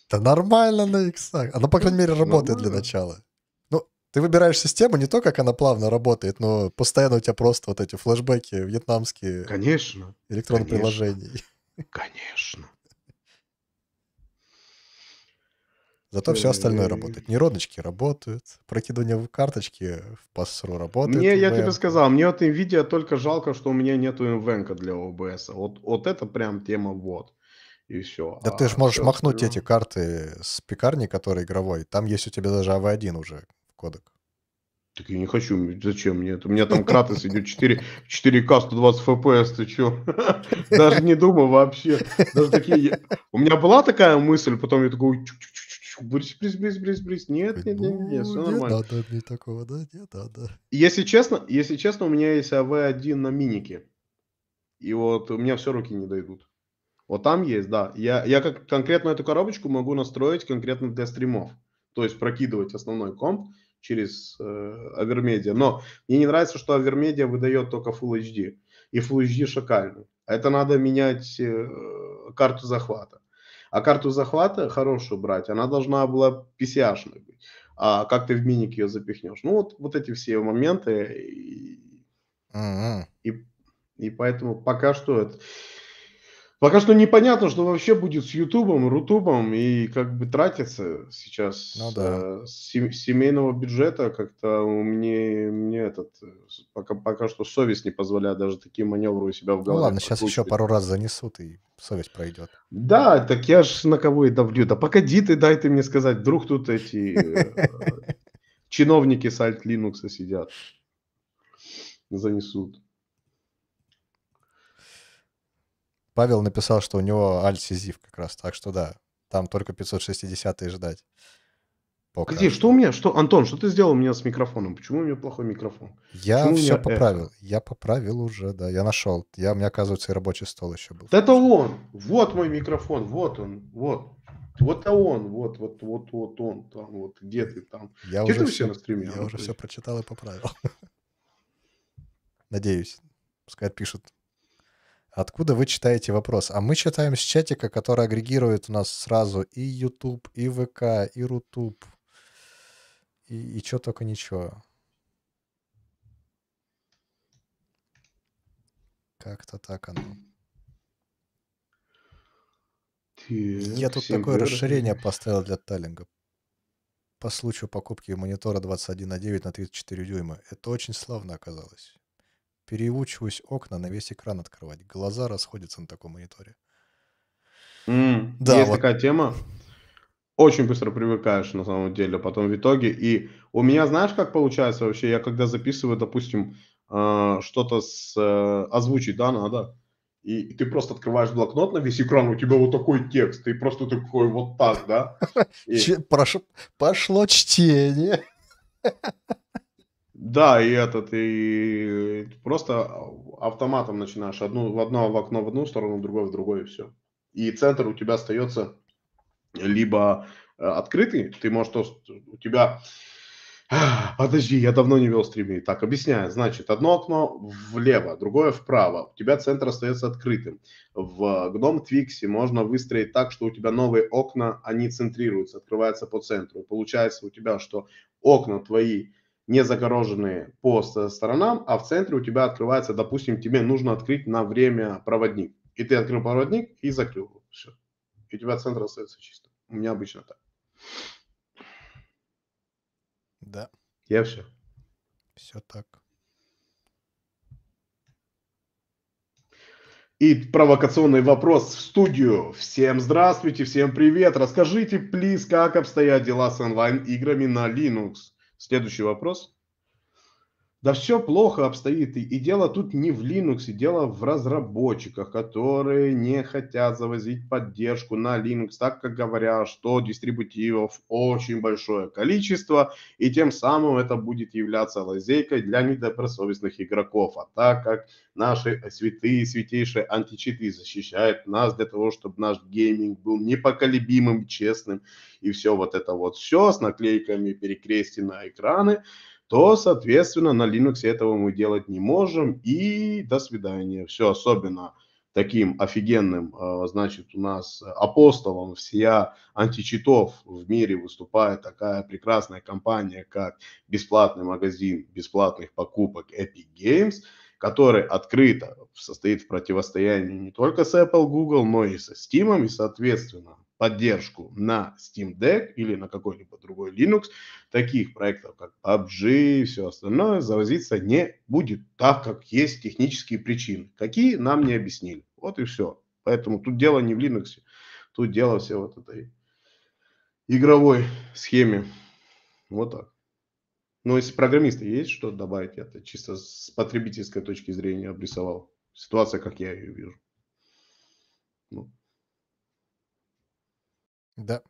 Да нормально на иксах, она, по крайней мере, работает нормально. для начала. Ты выбираешь систему не то, как она плавно работает, но постоянно у тебя просто вот эти флешбеки вьетнамские. Конечно. Электронных конечно, приложений. Конечно. Зато все э, остальное работает. Нейроночки работают, прокидывание в карточки в пассеру работает. Мне, я тебе сказал, мне вот NVIDIA только жалко, что у меня нету MVENC для OBS. Вот, вот это прям тема вот. И все. Да а ты же можешь махнуть прям... эти карты с пекарни, которая игровой. Там есть у тебя даже AV1 уже кодек. Так я не хочу, зачем мне это? У меня там Кратос идет 4, 4К 120 FPS, ты что? Даже не думал вообще. Даже такие... У меня была такая мысль, потом я такой, брись, брись, брись, брись, брись. Нет, нет, нет, нет, все ну, нормально. Да, да, не такого, да, нет, да, да. Если честно, если честно, у меня есть АВ-1 на минике. И вот у меня все руки не дойдут. Вот там есть, да. Я, я как конкретно эту коробочку могу настроить конкретно для стримов. То есть прокидывать основной комп, через э, Авермедиа. Но мне не нравится, что Авермедиа выдает только Full HD. И Full HD шакальный. Это надо менять э, карту захвата. А карту захвата хорошую брать, она должна была pch быть. А как ты в миник ее запихнешь? Ну вот, вот эти все моменты. И, mm-hmm. и, и поэтому пока что это... Пока что непонятно, что вообще будет с Ютубом, Рутубом, и как бы тратится сейчас ну, да. Э, с семейного бюджета как-то у меня, мне этот, э, пока, пока что совесть не позволяет даже такие маневры у себя в ну голове. Ну ладно, сейчас еще пару раз занесут, и совесть пройдет. Да, так я ж на кого и давлю. Да погоди ты, дай ты мне сказать, вдруг тут эти э, чиновники с Alt Linux сидят, занесут. Павел написал, что у него альт как раз, так что да, там только 560 ждать. Пока. Где? Что у меня? Что, Антон, что ты сделал у меня с микрофоном? Почему у меня плохой микрофон? Я Почему все меня... Э, поправил. Эхо? Я поправил уже, да. Я нашел. Я, у меня, оказывается, и рабочий стол еще был. Это он! Вот мой микрофон, вот он, вот. Вот это он, вот, вот, вот, вот он, там, вот, где ты там? Я где уже ты все на стриме? Я ну, уже все прочитал и поправил. Надеюсь. Пускай пишут Откуда вы читаете вопрос? А мы читаем с чатика, который агрегирует у нас сразу и YouTube, и ВК, и Рутуб, и, и что только ничего. Как-то так оно. Так, Я тут такое привет. расширение поставил для Таллинга по случаю покупки монитора 21 на 9 на 34 дюйма. Это очень славно оказалось переучиваюсь окна на весь экран открывать. Глаза расходятся на таком мониторе. Mm, да, есть вот. такая тема. Очень быстро привыкаешь на самом деле, потом в итоге. И у меня, знаешь, как получается вообще, я когда записываю, допустим, а, что-то с э, озвучить, да, надо. И, ты просто открываешь блокнот на весь экран, у тебя вот такой текст, и просто такой вот так, да. И... Прошу... Пошло чтение. Да, и этот, и просто автоматом начинаешь. Одну, в одно в окно в одну сторону, в другое в другое, и все. И центр у тебя остается либо э, открытый, ты можешь, у тебя Подожди, я давно не вел стримы. Так, объясняю. Значит, одно окно влево, другое вправо. У тебя центр остается открытым. В Gnome Twix можно выстроить так, что у тебя новые окна, они центрируются, открываются по центру. получается у тебя, что окна твои не загороженные по сторонам, а в центре у тебя открывается, допустим, тебе нужно открыть на время проводник. И ты открыл проводник и закрыл Все. И у тебя центр остается чистым. У меня обычно так. Да. Я все. Все так. И провокационный вопрос в студию. Всем здравствуйте, всем привет. Расскажите, плиз, как обстоят дела с онлайн-играми на Linux? Следующий вопрос. Да все плохо обстоит, и дело тут не в Linux, и дело в разработчиках, которые не хотят завозить поддержку на Linux, так как говорят, что дистрибутивов очень большое количество, и тем самым это будет являться лазейкой для недобросовестных игроков. А так как наши святые, святейшие античиты защищают нас для того, чтобы наш гейминг был непоколебимым, честным, и все вот это вот все с наклейками перекрести на экраны – то, соответственно, на Linux этого мы делать не можем. И до свидания. Все особенно таким офигенным, а, значит, у нас апостолом всея античитов в мире выступает такая прекрасная компания, как бесплатный магазин бесплатных покупок Epic Games, который открыто состоит в противостоянии не только с Apple, Google, но и со Steam, и, соответственно, поддержку на Steam Deck или на какой-либо другой Linux, таких проектов, как PUBG и все остальное, завозиться не будет, так как есть технические причины. Какие, нам не объяснили. Вот и все. Поэтому тут дело не в Linux, тут дело все вот этой игровой схеме. Вот так. Но ну, если программисты есть что добавить, я это чисто с потребительской точки зрения обрисовал ситуация, как я ее вижу. Да.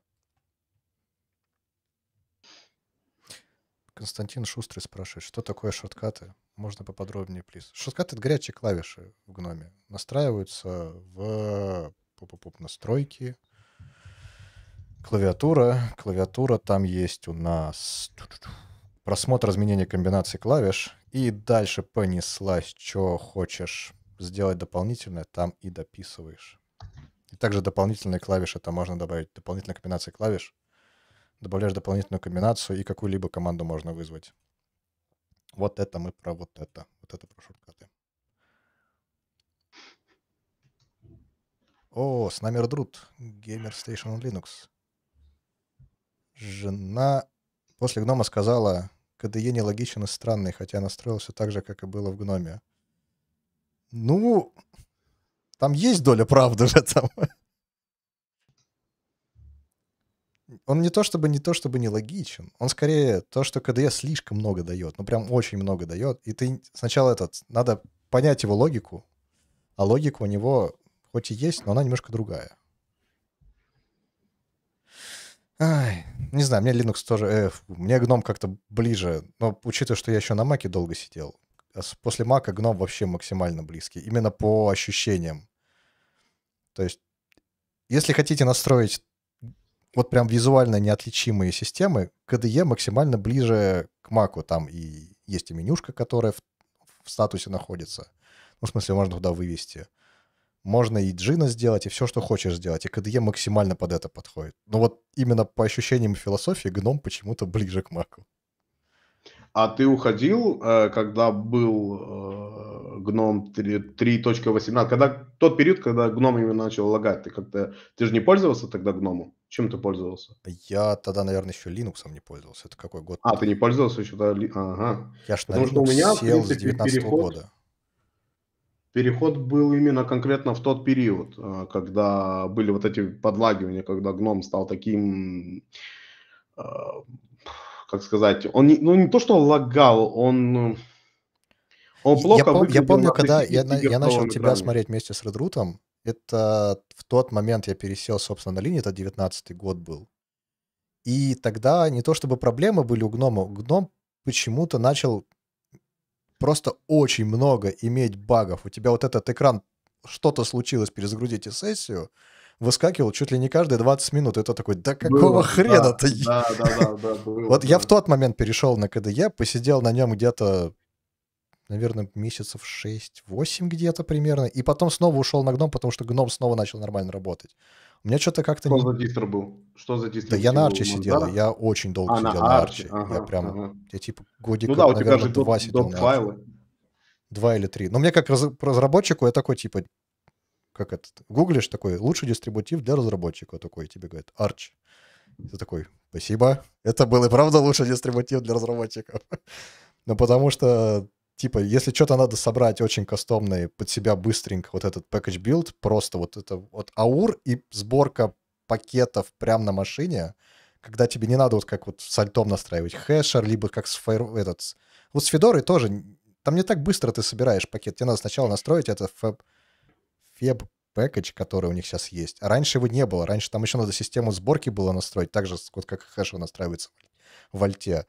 Константин Шустрый спрашивает, что такое шорткаты? Можно поподробнее, плиз? Шорткаты — это горячие клавиши в гноме. Настраиваются в Пуп-пуп настройки, клавиатура. Клавиатура там есть у нас просмотр изменения комбинаций клавиш. И дальше понеслась, что хочешь сделать дополнительное, там и дописываешь также дополнительные клавиши, там можно добавить дополнительные комбинации клавиш. Добавляешь дополнительную комбинацию, и какую-либо команду можно вызвать. Вот это мы про вот это. Вот это про шорткаты. О, с нами Рдрут, Gamer Station on Linux. Жена после гнома сказала, КДЕ нелогичен и странный, хотя настроился так же, как и было в гноме. Ну, там есть доля правды же там. Он не то чтобы не то чтобы нелогичен, он скорее то, что КДС слишком много дает, ну прям очень много дает, и ты сначала этот, надо понять его логику, а логика у него хоть и есть, но она немножко другая. Ай, не знаю, мне Linux тоже, э, мне гном как-то ближе, но учитывая, что я еще на Маке долго сидел, а после мака гном вообще максимально близкий, именно по ощущениям. То есть, если хотите настроить вот прям визуально неотличимые системы, KDE максимально ближе к маку. Там и есть и менюшка, которая в, в статусе находится. Ну, в смысле, можно туда вывести. Можно и джина сделать, и все, что хочешь сделать. И КДЕ максимально под это подходит. Но вот именно по ощущениям и философии гном почему-то ближе к маку. А ты уходил, э, когда был э, гном 3.18, когда тот период, когда гном именно начал лагать, ты как-то, ты же не пользовался тогда гномом? Чем ты пользовался? Я тогда, наверное, еще Linux не пользовался. Это какой год? А, ты не пользовался еще тогда? Ага. Я ж Потому что у меня, сел принципе, с переход... года. Переход был именно конкретно в тот период, э, когда были вот эти подлагивания, когда гном стал таким как сказать, он не, ну не то, что он лагал, он э, он плохо я, я помню, когда я, на, я начал тебя экране. смотреть вместе с Редрутом, это в тот момент я пересел, собственно, на линию, это 19 год был. И тогда не то чтобы проблемы были у гнома, гном почему-то начал просто очень много иметь багов. У тебя вот этот экран, что-то случилось, перезагрузите сессию, выскакивал чуть ли не каждые 20 минут. это такой, да какого было, хрена ты Да, да, да, да, Вот я в тот момент перешел на КДЕ, посидел на нем где-то, наверное, месяцев 6-8 где-то примерно, и потом снова ушел на гном, потому что гном снова начал нормально работать. У меня что-то как-то... Что за дистро был? Что за дистро? Да я на Арче сидел, я очень долго а, сидел на Арче. я прям, я типа годика, ну, да, у наверное, тебя же два сидел на Арче. Два или три. Но мне как разработчику я такой, типа, как это, гуглишь такой, лучший дистрибутив для разработчика такой, тебе говорит Arch. Ты такой, спасибо, это был и правда лучший дистрибутив для разработчиков. Ну, потому что, типа, если что-то надо собрать очень кастомное под себя быстренько, вот этот package build, просто вот это вот аур и сборка пакетов прямо на машине, когда тебе не надо вот как вот с альтом настраивать хэшер, либо как с фаер... этот... Вот с Федорой тоже там не так быстро ты собираешь пакет. Тебе надо сначала настроить это феб пэкэдж, который у них сейчас есть. А раньше его не было. Раньше там еще надо систему сборки было настроить, так же, вот как хэшево настраивается в альте.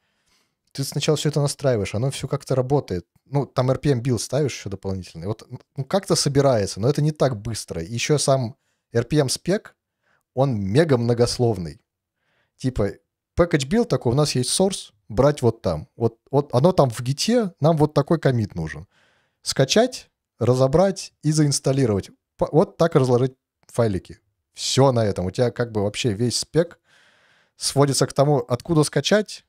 Ты сначала все это настраиваешь, оно все как-то работает. Ну, там RPM билд ставишь еще дополнительный. Вот ну, ну, как-то собирается, но это не так быстро. И еще сам RPM спек, он мега многословный. Типа, package build такой, у нас есть source, брать вот там. Вот, вот оно там в гите, нам вот такой комит нужен. Скачать, разобрать и заинсталлировать. Вот так разложить файлики. Все на этом. У тебя как бы вообще весь спек сводится к тому, откуда скачать.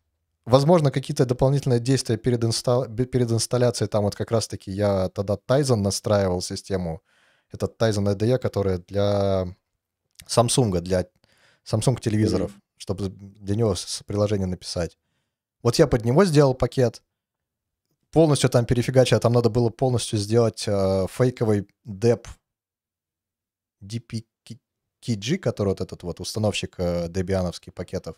Возможно, какие-то дополнительные действия перед, инста... перед инсталляцией. Там вот как раз-таки я тогда Tizen настраивал систему. Это Tizen IDE, которая для Samsung, для Samsung телевизоров, mm-hmm. чтобы для него приложение написать. Вот я под него сделал пакет, полностью там перефигачили, а там надо было полностью сделать э, фейковый деп DPKG, который вот этот вот установщик э, пакетов.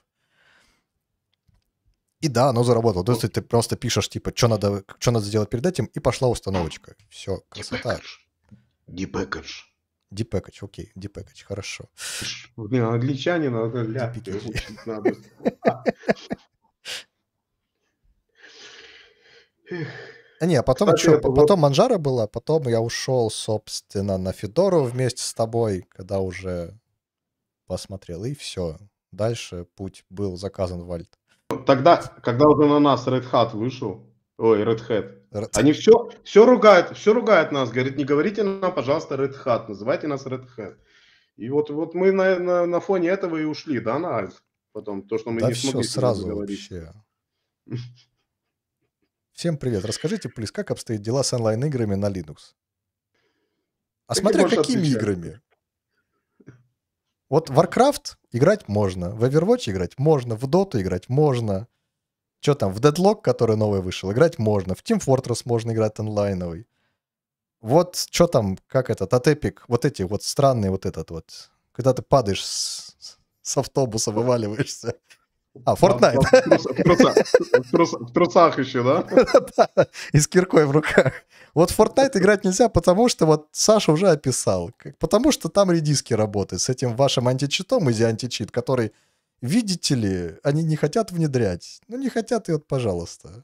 И да, оно заработало. То есть ты просто пишешь, типа, что надо, что надо сделать перед этим, и пошла установочка. Все, красота. Depackage. Depackage, окей, depackage, хорошо. Блин, англичанин, а надо ляпки. А не, а потом, Кстати, что, был... потом Манжара была, потом я ушел, собственно, на Федору вместе с тобой, когда уже посмотрел, и все. Дальше путь был заказан Вальд. Тогда, когда уже на нас Red Hat вышел, ой, Red Hat, Red... они все, все ругают, все ругают нас, говорит, не говорите нам, пожалуйста, Red Hat, называйте нас Red Hat. И вот, вот мы на, на, на фоне этого и ушли, да, на Альт? Потом то, что мы да не все смогли сразу говорить. Вообще. Всем привет. Расскажите, плюс как обстоят дела с онлайн-играми на Linux? А Ты смотря какими отвечать. играми. Вот Warcraft играть можно, в Overwatch играть можно, в Dota играть можно. Что там, в Deadlock, который новый вышел, играть можно, в Team Fortress можно играть онлайновый. Вот что там, как этот, от Epic, вот эти вот странные вот этот вот, когда ты падаешь с, с автобуса, вываливаешься. А, Fortnite. В трусах еще, да? И с киркой в руках. Вот в Fortnite играть нельзя, потому что вот Саша уже описал. Потому что там редиски работают с этим вашим античитом, изи античит, который, видите ли, они не хотят внедрять. Ну, не хотят, и вот, пожалуйста.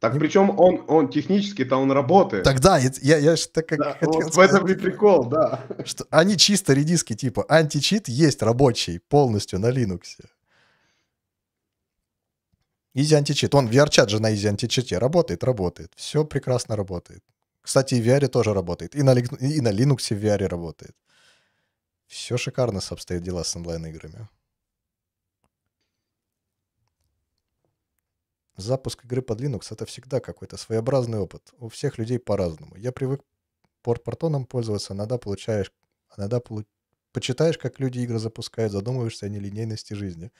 Так причем он, он технически-то он работает. Тогда я, я что как да, хотел вот В этом и прикол, да. Что они чисто редиски типа античит есть рабочий полностью на Linux. Изи античит. Он VRChat же на изи античите. Работает, работает. Все прекрасно работает. Кстати, и в VR тоже работает. И на, и на Linux в VR работает. Все шикарно обстоят дела с онлайн-играми. Запуск игры под Linux — это всегда какой-то своеобразный опыт. У всех людей по-разному. Я привык порт-портоном пользоваться, иногда получаешь, иногда получ... почитаешь, как люди игры запускают, задумываешься о нелинейности жизни.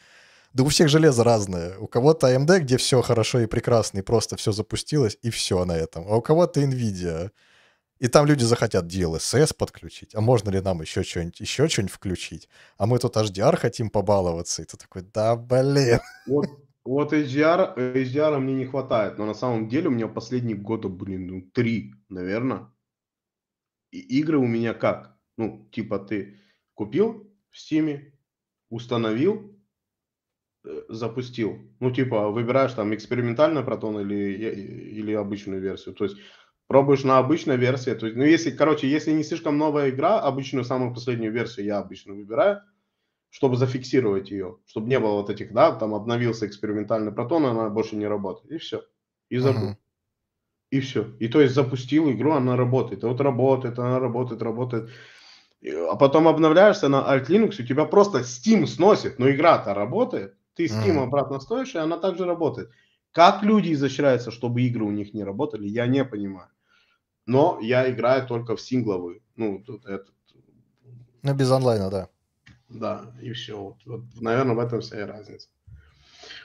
Да у всех железо разное. У кого-то AMD, где все хорошо и прекрасно, и просто все запустилось, и все на этом. А у кого-то NVIDIA. И там люди захотят DLSS подключить. А можно ли нам еще что-нибудь еще что-нибудь включить? А мы тут HDR хотим побаловаться. И ты такой, да блин. Вот, вот HDR, HDR мне не хватает. Но на самом деле у меня последние год, блин, ну три, наверное. И игры у меня как? Ну, типа ты купил в Steam, установил, Э, запустил. Ну, типа, выбираешь там экспериментальный протон или, или обычную версию. То есть пробуешь на обычной версии. То есть, ну, если, короче, если не слишком новая игра, обычную, самую последнюю версию я обычно выбираю, чтобы зафиксировать ее, чтобы не было вот этих, да, там обновился экспериментальный протон, она больше не работает. И все. И забыл. Uh-huh. И все. И то есть запустил игру, она работает. И вот работает, она работает, работает. А потом обновляешься на Alt Linux, у тебя просто Steam сносит, но игра-то работает. Ты Steam mm. обратно стоишь, и она также работает. Как люди изощряются, чтобы игры у них не работали, я не понимаю. Но я играю только в сингловые. Ну, тут этот... Ну, без онлайна, да. Да, и все. Вот, вот, наверное, в этом вся и разница.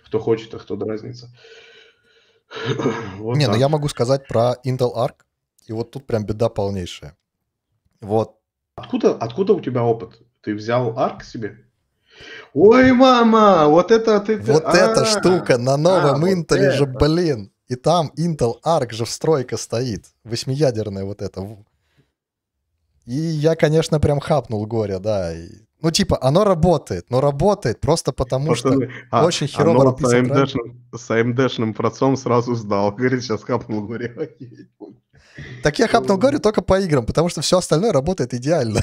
Кто хочет, а кто дразнится. вот не, ну, так. ну я могу сказать про Intel Arc. И вот тут прям беда полнейшая. Вот. Откуда, откуда у тебя опыт? Ты взял Arc себе? Ой, мама, вот это ты... Вот а, эта штука на а, новом Intel же, блин. И там Intel Arc же встройка стоит. Восьмиядерная вот эта. И я, конечно, прям хапнул горе, да. И... Ну, типа, оно работает, но работает просто потому, что, что а, очень херово оно с AMD-шным, с AMD-шным процом сразу сдал. Говорит, сейчас хапнул горе. Так я хапнул горе только по играм, потому что все остальное работает идеально.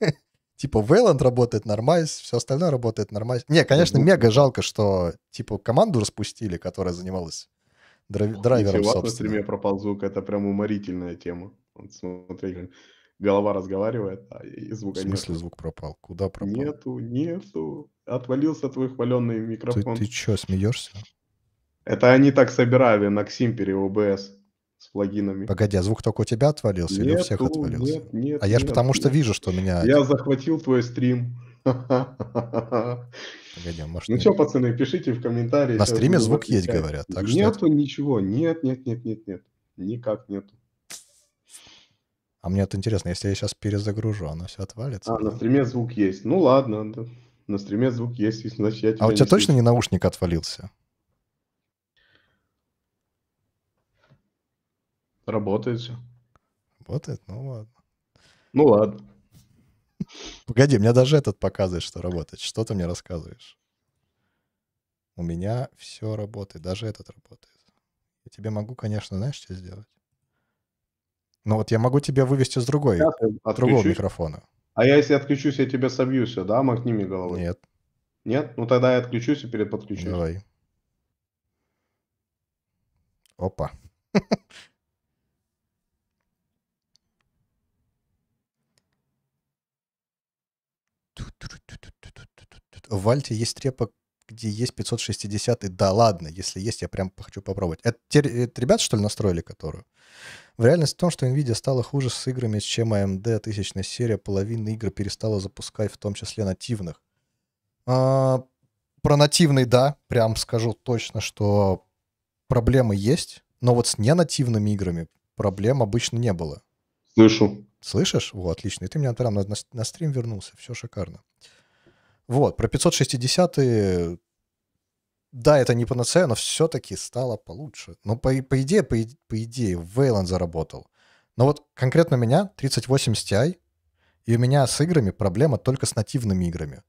типа, Вейланд работает нормально, все остальное работает нормально. Не, конечно, мега жалко, что, типа, команду распустили, которая занималась драйв- драйвером, Ничего, собственно. на стриме пропал звук, это прям уморительная тема. Вот, смотри, голова разговаривает, а и звука В смысле нет. звук пропал? Куда пропал? Нету, нету. Отвалился твой хваленный микрофон. Ты, ты что, смеешься? Это они так собирали на Ксимпере ОБС с плагинами. Погоди, а звук только у тебя отвалился нет, или у всех ну, отвалился? Нет, нет, а я нет, же потому нет. что вижу, что у меня... Я захватил твой стрим. Погоди, а может... Ну что, пацаны, пишите в комментарии. На стриме звук отвечать. есть, говорят. Так нету что... ничего, нет, нет, нет, нет, нет. Никак нету. А мне это интересно, если я сейчас перезагружу, оно все отвалится? А, да? на стриме звук есть. Ну ладно, да. на стриме звук есть, значит я тебя А у тебя не точно не наушник отвалился? Работает все. Работает? Ну ладно. Ну ладно. Погоди, мне даже этот показывает, что работает. Что ты мне рассказываешь? У меня все работает, даже этот работает. Я тебе могу, конечно, знаешь, что сделать? Ну вот я могу тебя вывести с другой, от другого микрофона. А я если отключусь, я тебя собью все, да? Махни мне головой. Нет. Нет? Ну тогда я отключусь и переподключусь. Давай. Опа. в Альте есть репа, где есть 560. -й. Да ладно, если есть, я прям хочу попробовать. Это, те, э, это ребят, что ли, настроили которую? В реальности в том, что Nvidia стала хуже с играми, чем AMD тысячная серия. Половина игр перестала запускать, в том числе нативных. А, про нативный, да, прям скажу точно, что проблемы есть. Но вот с ненативными играми проблем обычно не было. Слышу. Слышишь? О, отлично. И ты меня прям на, на, на стрим вернулся. Все шикарно. Вот, про 560 да, это не панацея, но все-таки стало получше. Но по, по идее, по, по идее, Вейланд заработал. Но вот конкретно у меня 3080 Ti, и у меня с играми проблема только с нативными играми.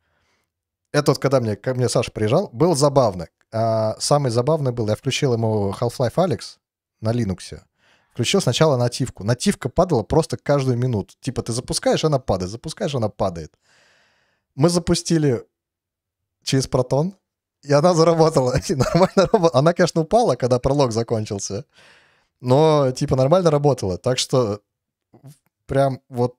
Это вот когда мне, ко мне Саша приезжал, был забавно. А, самый забавный был, я включил ему Half-Life Alex на Linux. Включил сначала нативку. Нативка падала просто каждую минуту. Типа ты запускаешь, она падает, запускаешь, она падает. Мы запустили через протон, и она заработала. И нормально работала. Она, конечно, упала, когда пролог закончился, но, типа, нормально работала. Так что прям вот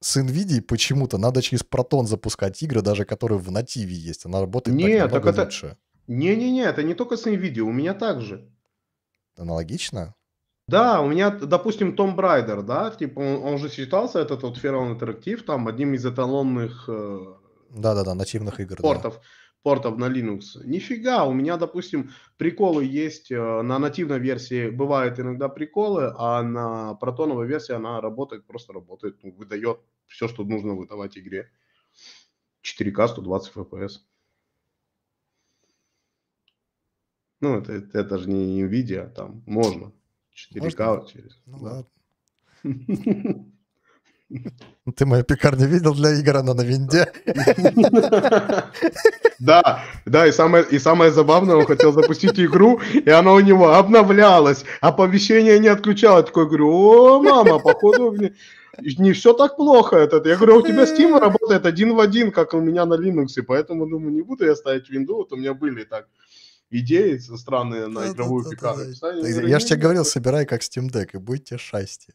с NVIDIA почему-то надо через протон запускать игры, даже которые в нативе есть. Она работает Нет, так это... лучше. Не-не-не, это не только с NVIDIA, у меня также. Аналогично? Да, у меня, допустим, Том Брайдер, да, типа он, он же считался, этот вот Feral Interactive, там, одним из эталонных э, да-да-да, нативных игр. Портов. Да портов на Linux. Нифига, у меня, допустим, приколы есть э, на нативной версии, бывают иногда приколы, а на протоновой версии она работает, просто работает, ну, выдает все, что нужно выдавать игре. 4К 120 FPS. Ну, это, это, это же не NVIDIA, а там можно. 4К через... Ну, да. ладно. Ты мою пекарню видел для игр, она на винде. Да, да, и самое, и самое забавное, он хотел запустить игру, и она у него обновлялась, оповещение не отключало Такой говорю, о, мама, походу, не все так плохо. этот. Я говорю, «А у тебя Steam работает один в один, как у меня на Linux, поэтому, думаю, не буду я ставить Windows, вот у меня были так идеи странные на игровую да, пекарню. Я же тебе говорил, собирай как Steam Deck, и будьте счастье.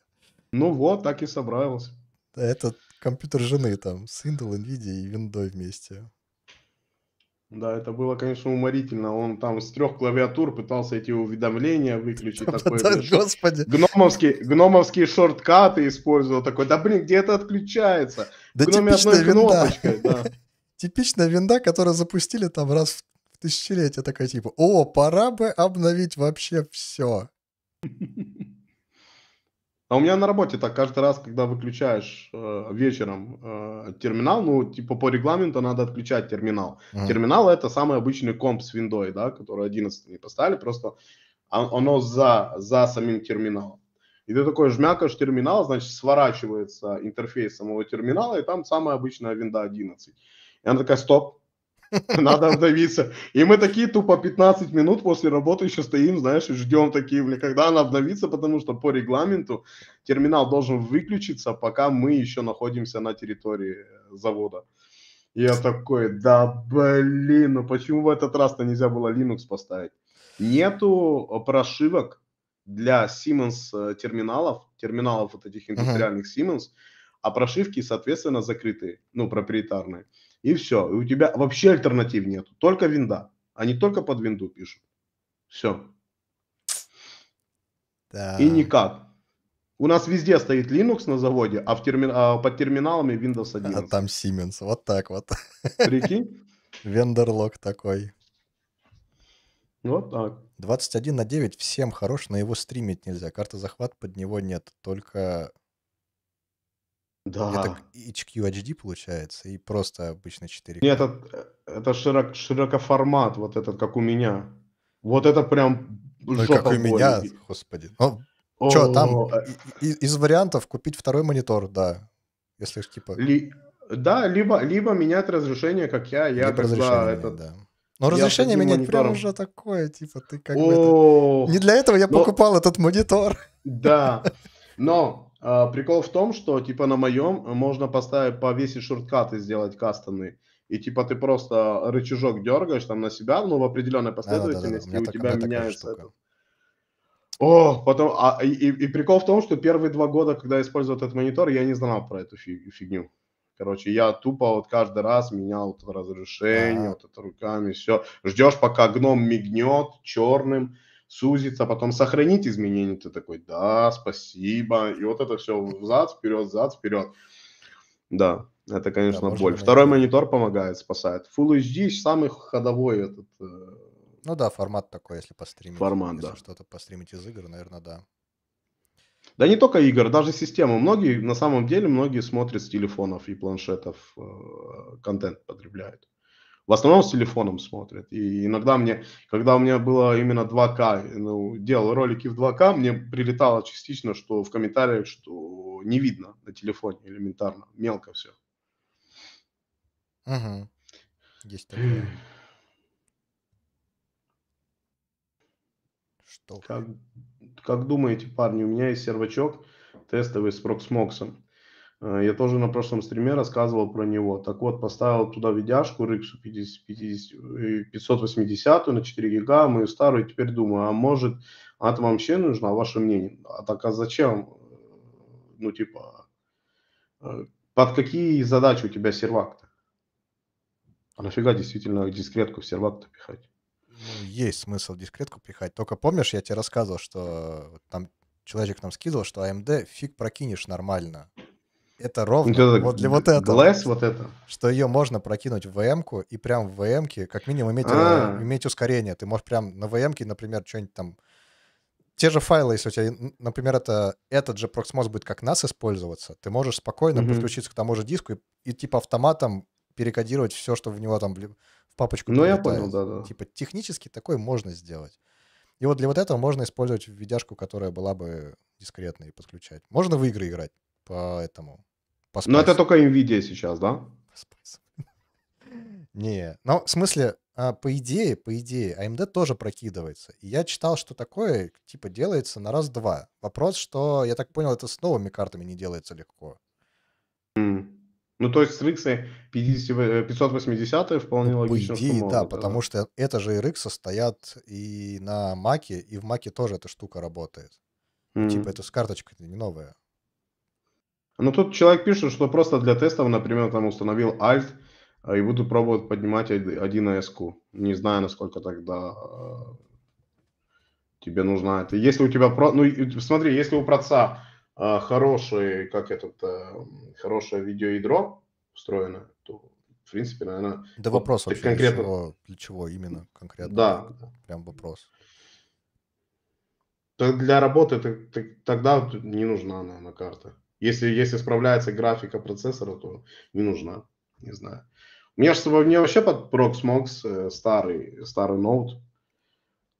Ну вот, так и собрался. А это компьютер жены там с Intel, NVIDIA и Windows вместе. Да, это было, конечно, уморительно. Он там с трех клавиатур пытался эти уведомления выключить. Да, такой, да, блин, господи. Гномовские, гномовские шорткаты использовал. Такой, да блин, где это отключается? Да Кроме одной винда. кнопочкой. Да. Типичная винда, которую запустили там раз в тысячелетие. Такая типа, о, пора бы обновить вообще все. А у меня на работе так каждый раз, когда выключаешь э, вечером э, терминал, ну, типа по регламенту надо отключать терминал. Mm-hmm. Терминал это самый обычный комп с виндой, да, который 11 не поставили, просто оно за, за самим терминалом. И ты такой жмякаешь терминал, значит, сворачивается интерфейс самого терминала, и там самая обычная винда 11. И она такая, стоп, Надо обновиться. И мы такие тупо 15 минут после работы еще стоим, знаешь, и ждем такие, блин, когда она обновится, потому что по регламенту терминал должен выключиться, пока мы еще находимся на территории э, завода. Я такой, да блин, ну почему в этот раз-то нельзя было Linux поставить? Нету прошивок для Siemens э, терминалов, терминалов вот этих индустриальных Siemens, а прошивки, соответственно, закрытые, ну, проприетарные. uh и все. И у тебя вообще альтернатив нету, Только винда. Они только под винду пишут. Все. Да. И никак. У нас везде стоит Linux на заводе, а, в терми... а под терминалами Windows 11. А там Siemens. Вот так вот. Прикинь? Вендерлог такой. Вот так. 21 на 9. Всем хорош, на его стримить нельзя. Карта захват под него нет. Только да. Это HQHD получается, и просто обычно 4К. Нет, это, это широк, широкоформат, вот этот, как у меня. Вот это прям Только как у меня, господи. Ну, О, что там, из, из вариантов купить второй монитор, да. Если типа... Ли... Да, либо, либо менять разрешение, как я. Я либо разрешение этот... да. Но я разрешение менять монитором. прям уже такое, типа, ты как О, бы... Это... Не для этого я но... покупал этот монитор. Да, но а, прикол в том, что типа на моем можно поставить, повесить шорткаты, сделать кастомные. И типа ты просто рычажок дергаешь там на себя, ну в определенной последовательности, да, да, да, да. у, у тебя меняется это. О, потом, а, и, и, и прикол в том, что первые два года, когда я использовал этот монитор, я не знал про эту фиг, фигню. Короче, я тупо вот каждый раз менял вот разрешение, А-а-а. вот это руками, все. Ждешь, пока гном мигнет черным, сузится, а потом сохранить изменения, ты такой, да, спасибо, и вот это все взад, вперед, взад, вперед. Да, это, конечно, да, боль. Можно, Второй монитор помогает, спасает. Full HD самый ходовой этот. Э, ну да, формат такой, если постримить. Формат, если да. что-то постримить из игр, наверное, да. Да не только игр, даже система. Многие, на самом деле, многие смотрят с телефонов и планшетов э, контент потребляют в основном с телефоном смотрят. И иногда мне, когда у меня было именно 2К, ну, делал ролики в 2К, мне прилетало частично, что в комментариях, что не видно на телефоне элементарно, мелко все. Угу. Есть такое. что? Как, как думаете, парни, у меня есть сервачок тестовый с Проксмоксом. Э, я тоже на прошлом стриме рассказывал про него. Так вот, поставил туда видяшку RX 50, 580 э, на 4 гига, а мою старую, и теперь думаю, а может, она вам вообще нужна, ваше мнение? А так, а зачем? Э, ну, типа, под какие задачи у тебя сервак-то? А нафига действительно дискретку в сервак-то пихать? Ну, есть смысл дискретку пихать. Только помнишь, я тебе рассказывал, что там человечек нам скидывал, что AMD фиг прокинешь нормально это ровно это, вот для вот этого. Glass вот это. Что ее можно прокинуть в ВМ-ку и прям в вм как минимум иметь, э, а. иметь ускорение. Ты можешь прям на вм например, что-нибудь там... Те же файлы, если у тебя, например, это, этот же Proxmox будет как нас использоваться, ты можешь спокойно mm подключиться к тому же диску и, и типа автоматом перекодировать все, что в него там в папочку Ну, я понял, да-да. Типа технически такое можно сделать. И вот для вот этого можно использовать видяшку, которая была бы дискретной и подключать. Можно в игры играть, Поэтому... По Но это только NVIDIA сейчас, да? Не, ну, в смысле, а, по идее, по идее, AMD тоже прокидывается. И я читал, что такое, типа, делается на раз-два. Вопрос, что, я так понял, это с новыми картами не делается легко. Mm. Ну, то есть с RX 580 э, вполне ну, логично. По идее, что могут, да, да, потому что это же RX стоят и на Маке, и в Маке тоже эта штука работает. mm Типа это с карточкой не новая. Ну, тут человек пишет, что просто для тестов, например, там установил Alt э, и буду пробовать поднимать один с Не знаю, насколько тогда э, тебе нужна это. Если у тебя, про... ну, смотри, если у проца э, хорошее, как этот, хорошее видеоядро встроено, то, в принципе, наверное... Да вопрос вот, вообще, конкретно... для, чего, для чего именно конкретно? Да. Прям вопрос. для работы ты, ты, тогда не нужна, наверное, карта. Если, если справляется графика процессора, то не нужна. Не знаю. У меня, чтобы, меня вообще под Proxmox э, старый, старый ноут.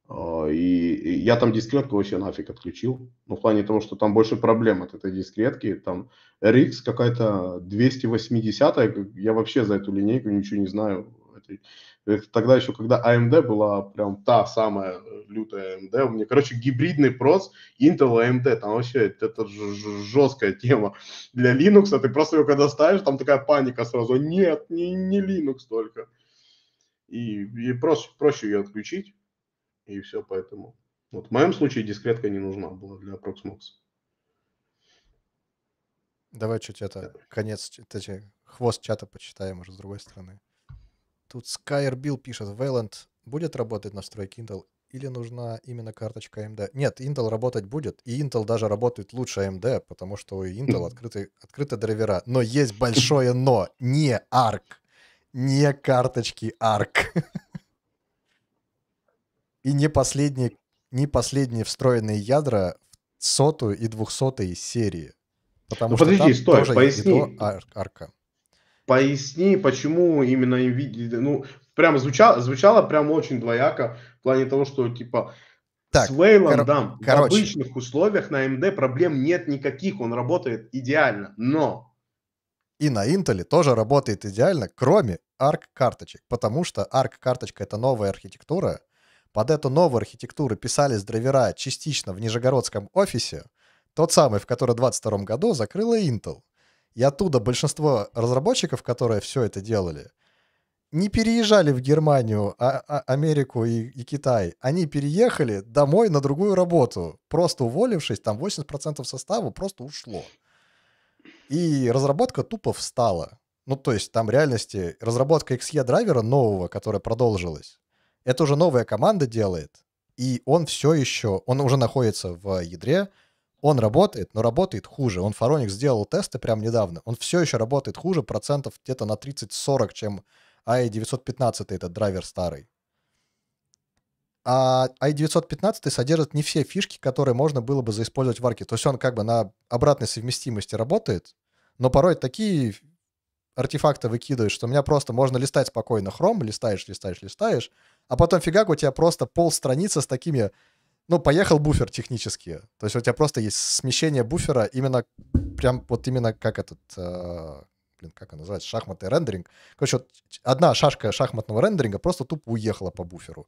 Э, и, и я там дискретку вообще нафиг отключил. Ну, в плане того, что там больше проблем от этой дискретки. Там RX какая-то 280 я вообще за эту линейку ничего не знаю этой... Это тогда еще, когда AMD а была прям та самая э, лютая AMD. А У меня, короче, гибридный прос Intel и а AMD. Там вообще это жесткая тема для Linux. ты просто его когда ставишь, там такая паника сразу. Нет, не, не Linux только. И, и проще, проще ее отключить. И все поэтому. Вот в моем случае дискретка не нужна была для Proxmox. Давай чуть это, конец, точнее, хвост чата почитаем уже с другой стороны. Тут Skyrbill пишет, Valent будет работать настрой Intel или нужна именно карточка AMD? Нет, Intel работать будет, и Intel даже работает лучше AMD, потому что у Intel открыты, открыты драйвера. Но есть большое но. Не ARC. Не карточки ARC. И не последние, не последние встроенные ядра в сотую и двухсотой серии. Потому ну, что подожди, стой, поясни. арка. Поясни, почему именно Nvidia, ну, прям звучало, звучало прям очень двояко в плане того, что типа так, с Лейландом кор- в короче. обычных условиях на AMD проблем нет никаких, он работает идеально, но... И на Intel тоже работает идеально, кроме ARC карточек, потому что ARC карточка это новая архитектура, под эту новую архитектуру писались драйвера частично в Нижегородском офисе, тот самый, в который в 2022 году закрыла Intel. И оттуда большинство разработчиков, которые все это делали, не переезжали в Германию, а, а Америку и, и Китай. Они переехали домой на другую работу, просто уволившись, там 80% состава просто ушло. И разработка тупо встала. Ну, то есть там в реальности разработка XE-драйвера нового, которая продолжилась, это уже новая команда делает, и он все еще, он уже находится в ядре, он работает, но работает хуже. Он Фароник сделал тесты прям недавно. Он все еще работает хуже процентов где-то на 30-40, чем i915 этот драйвер старый. А i915 содержит не все фишки, которые можно было бы заиспользовать в арке. То есть он как бы на обратной совместимости работает, но порой такие артефакты выкидывает, что у меня просто можно листать спокойно хром, листаешь, листаешь, листаешь, а потом фигак у тебя просто пол страницы с такими ну, поехал буфер технически. То есть у тебя просто есть смещение буфера именно, прям вот именно как этот, э, блин, как он называется, шахматный рендеринг. Короче, вот одна шашка шахматного рендеринга просто тупо уехала по буферу.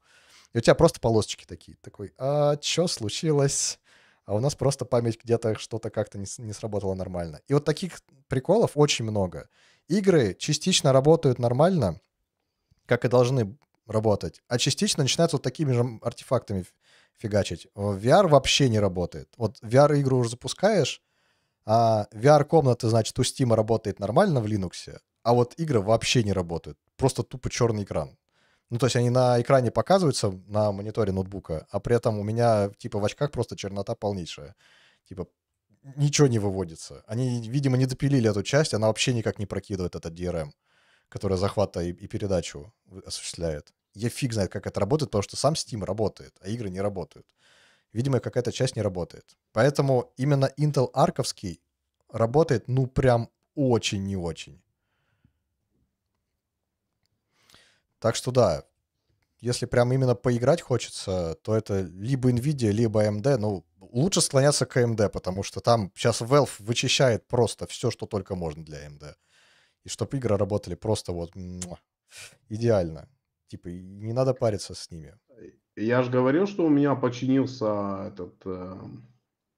И у тебя просто полосочки такие. Такой, а что случилось? А у нас просто память где-то что-то как-то не, не сработало нормально. И вот таких приколов очень много. Игры частично работают нормально, как и должны работать, а частично начинаются вот такими же артефактами фигачить. VR вообще не работает. Вот VR-игру уже запускаешь, а vr комнаты, значит, у Steam работает нормально в Linux, а вот игры вообще не работают. Просто тупо черный экран. Ну, то есть они на экране показываются на мониторе ноутбука, а при этом у меня, типа, в очках просто чернота полнейшая. Типа, ничего не выводится. Они, видимо, не допилили эту часть, она вообще никак не прокидывает этот DRM, который захвата и, и передачу осуществляет. Я фиг знает, как это работает, потому что сам Steam работает, а игры не работают. Видимо, какая-то часть не работает. Поэтому именно Intel арковский работает, ну, прям очень не очень. Так что да, если прям именно поиграть хочется, то это либо Nvidia, либо AMD. Ну, лучше склоняться к AMD, потому что там сейчас Valve вычищает просто все, что только можно для AMD. И чтобы игры работали просто вот идеально. Типа, не надо париться с ними. Э, я же говорил, что у меня починился этот... Э,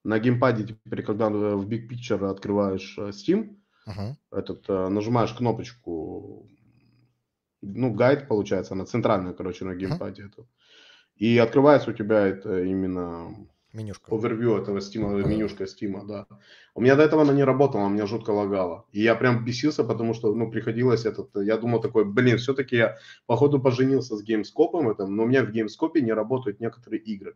на геймпаде теперь, когда э, в Big Picture открываешь э, Steam, uh-huh. этот, э, нажимаешь кнопочку, ну, гайд получается, она центральная, короче, на геймпаде. Uh-huh. Это. И открывается у тебя это именно Менюшка. Овервью этого стима, mm-hmm. менюшка стима, да. У меня до этого она не работала, у меня жутко лагала. И я прям бесился, потому что, ну, приходилось этот, я думал такой, блин, все-таки я, походу, поженился с геймскопом этом, но у меня в геймскопе не работают некоторые игры.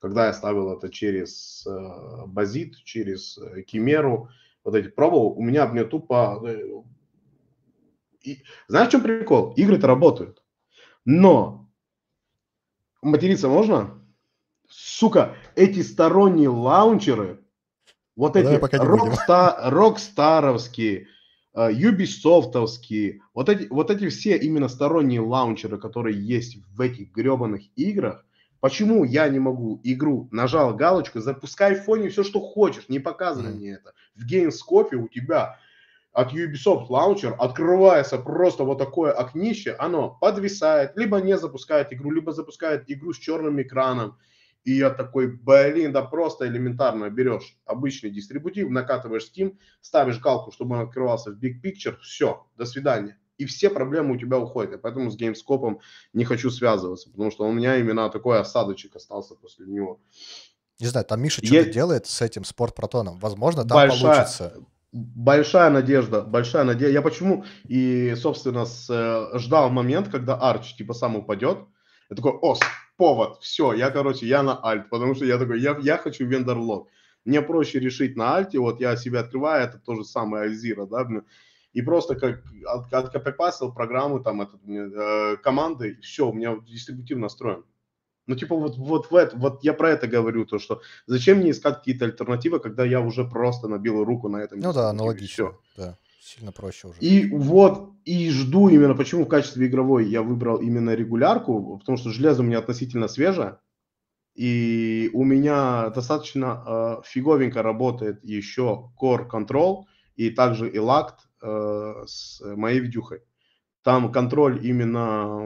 Когда я ставил это через э, Базит, через э, Кимеру, вот эти пробовал, у меня, мне тупо... Э, и... Знаешь, в чем прикол? Игры-то работают. Но материться можно? сука, эти сторонние лаунчеры, вот эти рокста, рокстаровские, э, юбисофтовские, вот эти, вот эти все именно сторонние лаунчеры, которые есть в этих гребаных играх, Почему я не могу игру, нажал галочку, запускай в фоне все, что хочешь, не показывай mm. мне это. В геймскопе у тебя от Ubisoft Launcher открывается просто вот такое окнище, оно подвисает, либо не запускает игру, либо запускает игру с черным экраном, и я такой, блин, да просто элементарно берешь обычный дистрибутив, накатываешь Steam, ставишь галку, чтобы он открывался в Big Picture, все, до свидания. И все проблемы у тебя уходят. И поэтому с геймскопом не хочу связываться, потому что у меня именно такой осадочек остался после него. Не знаю, там Миша что-то я... делает с этим спорт-протоном. Возможно, там Большая... получится большая надежда, большая надежда. Я почему и, собственно, с, э, ждал момент, когда Арч типа сам упадет. Я такой, о, повод. Все, я, короче, я на альт, потому что я такой, я, я хочу вендор-лог. Мне проще решить на альте, вот я себя открываю, это то же самое Альзира, да, и просто как от, откопипасил программу там этот, э, команды, все, у меня дистрибутив настроен. Ну, типа, вот, вот, вот, вот я про это говорю, то, что зачем мне искать какие-то альтернативы, когда я уже просто набил руку на этом. Ну да, аналогично. Все. Да сильно проще уже. И вот, и жду именно, почему в качестве игровой я выбрал именно регулярку, потому что железо у меня относительно свежее, и у меня достаточно э, фиговенько работает еще Core Control и также elact э, с моей видюхой. Там контроль именно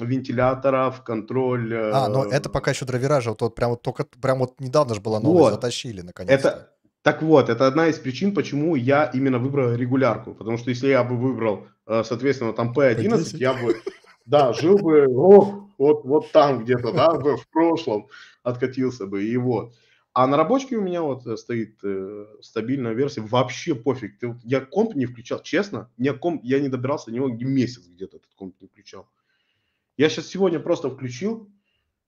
вентиляторов, контроль... А, но ну, э, это пока еще драйвера же, вот, вот прям вот только прям вот недавно же была новость, вот. затащили наконец-то. Это, так вот, это одна из причин, почему я именно выбрал регулярку. Потому что если я бы выбрал, э, соответственно, там P11, я бы, да, жил бы о, вот, вот там где-то, да, в прошлом откатился бы, и вот. А на рабочке у меня вот э, стоит э, стабильная версия. Вообще пофиг. Ты, я комп не включал, честно. Я, комп, я не добирался до него месяц где-то этот комп не включал. Я сейчас сегодня просто включил.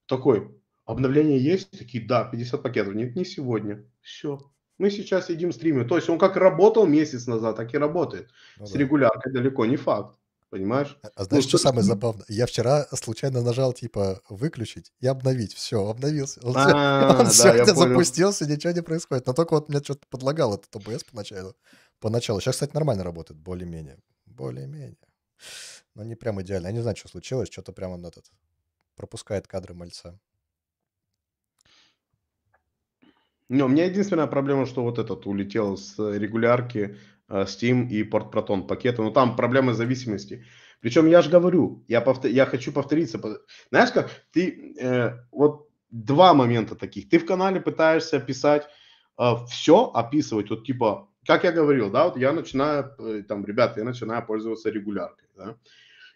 Такой, обновление есть? Такие, да, 50 пакетов. Нет, не сегодня. Все. Мы сейчас едим стриме, То есть он как работал месяц назад, так и работает. Ну, С да. регуляркой далеко не факт. Понимаешь? А, а знаешь, ну, что, что самое забавное? Я вчера случайно нажал типа выключить и обновить. Все, обновился. Он, а, он да, сегодня запустился, ничего не происходит. Но только вот мне что-то подлагало этот ОБС поначалу. Поначалу. Сейчас, кстати, нормально работает, более-менее. Более-менее. Но не прям идеально. Я не знаю, что случилось. Что-то прямо этот пропускает кадры мальца. Но у меня единственная проблема, что вот этот улетел с регулярки э, Steam и порт Proton пакета. Но ну, там проблемы зависимости. Причем я же говорю, я, повтор... я хочу повториться. Знаешь как, ты э, вот два момента таких. Ты в канале пытаешься писать э, все, описывать, вот типа, как я говорил, да, вот я начинаю, э, там, ребята, я начинаю пользоваться регуляркой, да.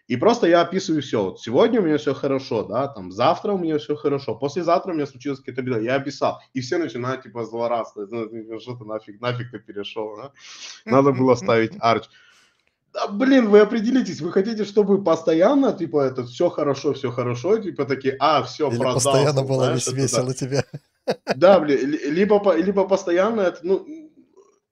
И просто я описываю все. Вот сегодня у меня все хорошо, да, там завтра у меня все хорошо, послезавтра у меня случилась какая-то беда. Я описал. И все начинают типа злорадствовать. Ну, ну, Что ты нафиг, нафиг ты перешел, да? Надо было ставить арч. Да, блин, вы определитесь, вы хотите, чтобы постоянно, типа, это все хорошо, все хорошо, типа такие, а, все, Или продался. постоянно было знаешь, весело это, да. тебе. Да, блин, либо, либо постоянно, это, ну,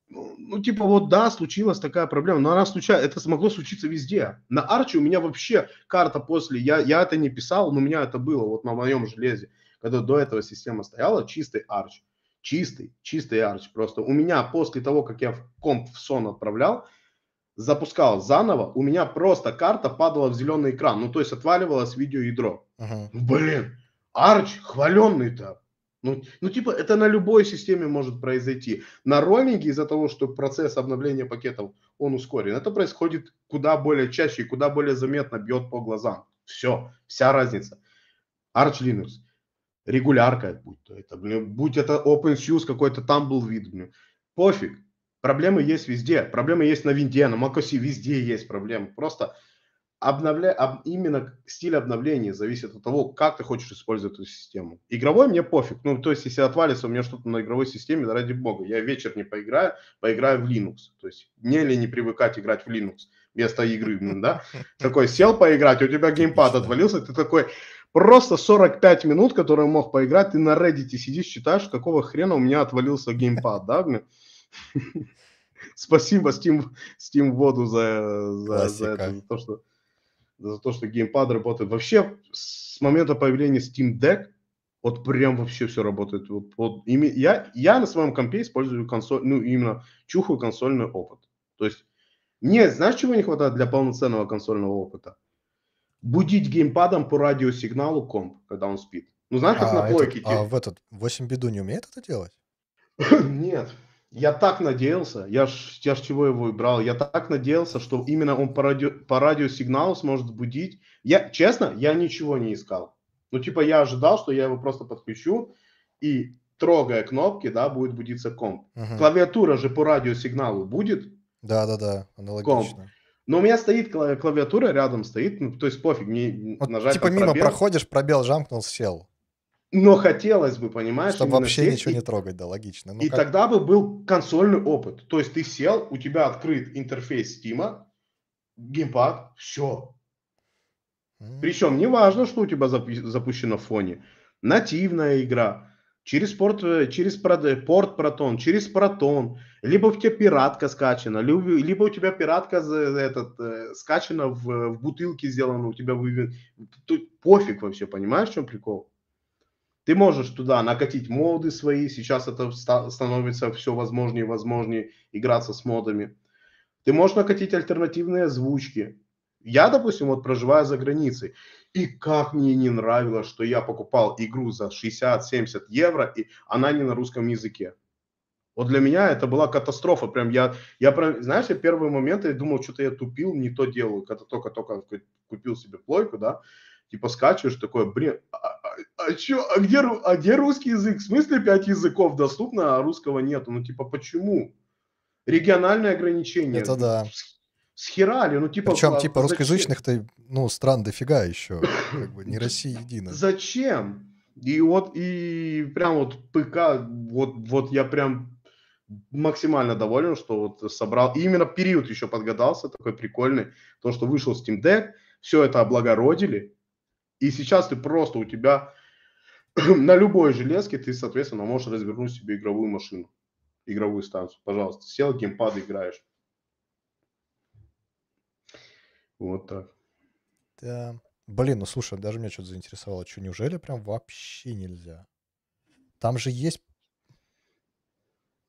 ну, типа, вот да, случилась такая проблема, но она случается, это могло случиться везде. На Арчи у меня вообще карта после, я, я это не писал, но у меня это было вот на моем железе, когда до этого система стояла, чистый Арч, чистый, чистый Арч. Просто у меня после того, как я в комп в сон отправлял, запускал заново, у меня просто карта падала в зеленый экран, ну, то есть отваливалось видеоядро. Ага. Блин, Арч хваленный-то, ну, ну, типа, это на любой системе может произойти. На роуминге из-за того, что процесс обновления пакетов, он ускорен, это происходит куда более чаще и куда более заметно бьет по глазам. Все, вся разница. Arch Linux, регулярка, будь то это, блин, будь это OpenSUSE, какой-то там был вид, блин. пофиг. Проблемы есть везде. Проблемы есть на винде, на macOS, везде есть проблемы. Просто обновля... об... именно стиль обновления зависит от того, как ты хочешь использовать эту систему. Игровой мне пофиг. Ну, то есть, если отвалится у меня что-то на игровой системе, да ради бога, я вечер не поиграю, поиграю в Linux. То есть, мне ли не привыкать играть в Linux вместо игры, да? Такой сел поиграть, у тебя геймпад отвалился, ты такой, просто 45 минут, которые мог поиграть, ты на Reddit сидишь, читаешь, какого хрена у меня отвалился геймпад, да? Спасибо Steam, Steam Воду за, за, за, это, за то, что за то, что геймпад работает. Вообще, с момента появления Steam Deck, вот прям вообще все работает. Вот, вот, ими, я, я на своем компе использую консоль, ну, именно чухаю консольный опыт. То есть, мне, знаешь, чего не хватает для полноценного консольного опыта? Будить геймпадом по радиосигналу комп, когда он спит. Ну, знаешь, как а, на плойке. Этот, а в этот 8 беду не умеет это делать? Нет, я так надеялся, я ж, я ж чего его выбрал, я так надеялся, что именно он по, радио, по радиосигналу сможет будить. Я, честно, я ничего не искал. Ну, типа, я ожидал, что я его просто подключу, и трогая кнопки, да, будет будиться комп. Угу. Клавиатура же по радиосигналу будет. Да-да-да, аналогично. Комп. Но у меня стоит клавиатура, рядом стоит, ну, то есть пофиг, мне вот, нажать Типа мимо пробел. проходишь, пробел жамкнул, сел. Но хотелось бы, понимаешь, чтобы вообще здесь, ничего не трогать, да, логично. Ну, и как... тогда бы был консольный опыт. То есть ты сел, у тебя открыт интерфейс Steam, геймпад, все. Mm. Причем не важно, что у тебя запущено в фоне. Нативная игра, через порт, э, через э, порт протон, через протон, либо у тебя пиратка скачана, либо, либо у тебя пиратка э, этот, э, скачана в, в бутылке сделана, у тебя вы... Тут пофиг вообще, понимаешь, в чем прикол? Ты можешь туда накатить моды свои, сейчас это становится все возможнее и возможнее играться с модами. Ты можешь накатить альтернативные озвучки. Я, допустим, вот проживаю за границей, и как мне не нравилось, что я покупал игру за 60-70 евро, и она не на русском языке. Вот для меня это была катастрофа. Прям я, я прям, знаешь, я первые моменты думал, что-то я тупил, не то делаю. Когда только-только купил себе плойку, да, типа скачиваешь, такое, блин, а, а, а чё, а где, а где русский язык? В смысле пять языков доступно, а русского нету? Ну, типа, почему? Региональные ограничения. Это да. Схерали, ну, типа... Причем, а типа, русскоязычных-то, ну, стран дофига еще, как бы, не Россия единая. Зачем? И вот, и прям вот ПК, вот, вот я прям максимально доволен, что вот собрал, и именно период еще подгадался, такой прикольный, то, что вышел Steam Deck, все это облагородили, и сейчас ты просто у тебя на любой железке ты, соответственно, можешь развернуть себе игровую машину, игровую станцию. Пожалуйста, сел, геймпад играешь. Вот так. Да. Блин, ну слушай, даже меня что-то заинтересовало. Что, неужели прям вообще нельзя? Там же есть...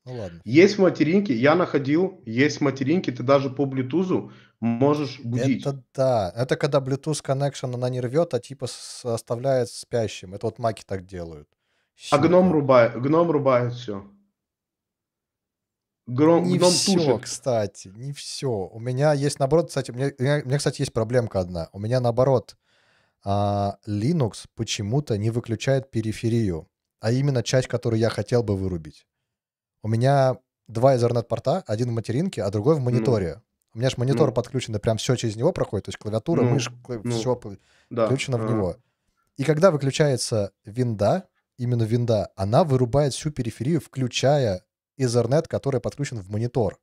Ну ладно. Есть материнки, я находил, есть материнки, ты даже по Bluetooth можешь будить. Это да. Это когда Bluetooth connection она не рвет, а типа оставляет спящим. Это вот маки так делают. А Щит. А гном рубает, гном рубает все. Гром, не гном все, тушит. кстати, не все. У меня есть, наоборот, кстати, у меня, у меня, кстати, есть проблемка одна. У меня, наоборот, а, Linux почему-то не выключает периферию, а именно часть, которую я хотел бы вырубить. У меня два Ethernet-порта, один в материнке, а другой в ну. мониторе. Ну. У меня же монитор ну. подключен, да прям все через него проходит, то есть клавиатура, ну. мышь, клав... ну. все да. включено а. в него. И когда выключается винда, именно винда, она вырубает всю периферию, включая Ethernet, который подключен в монитор.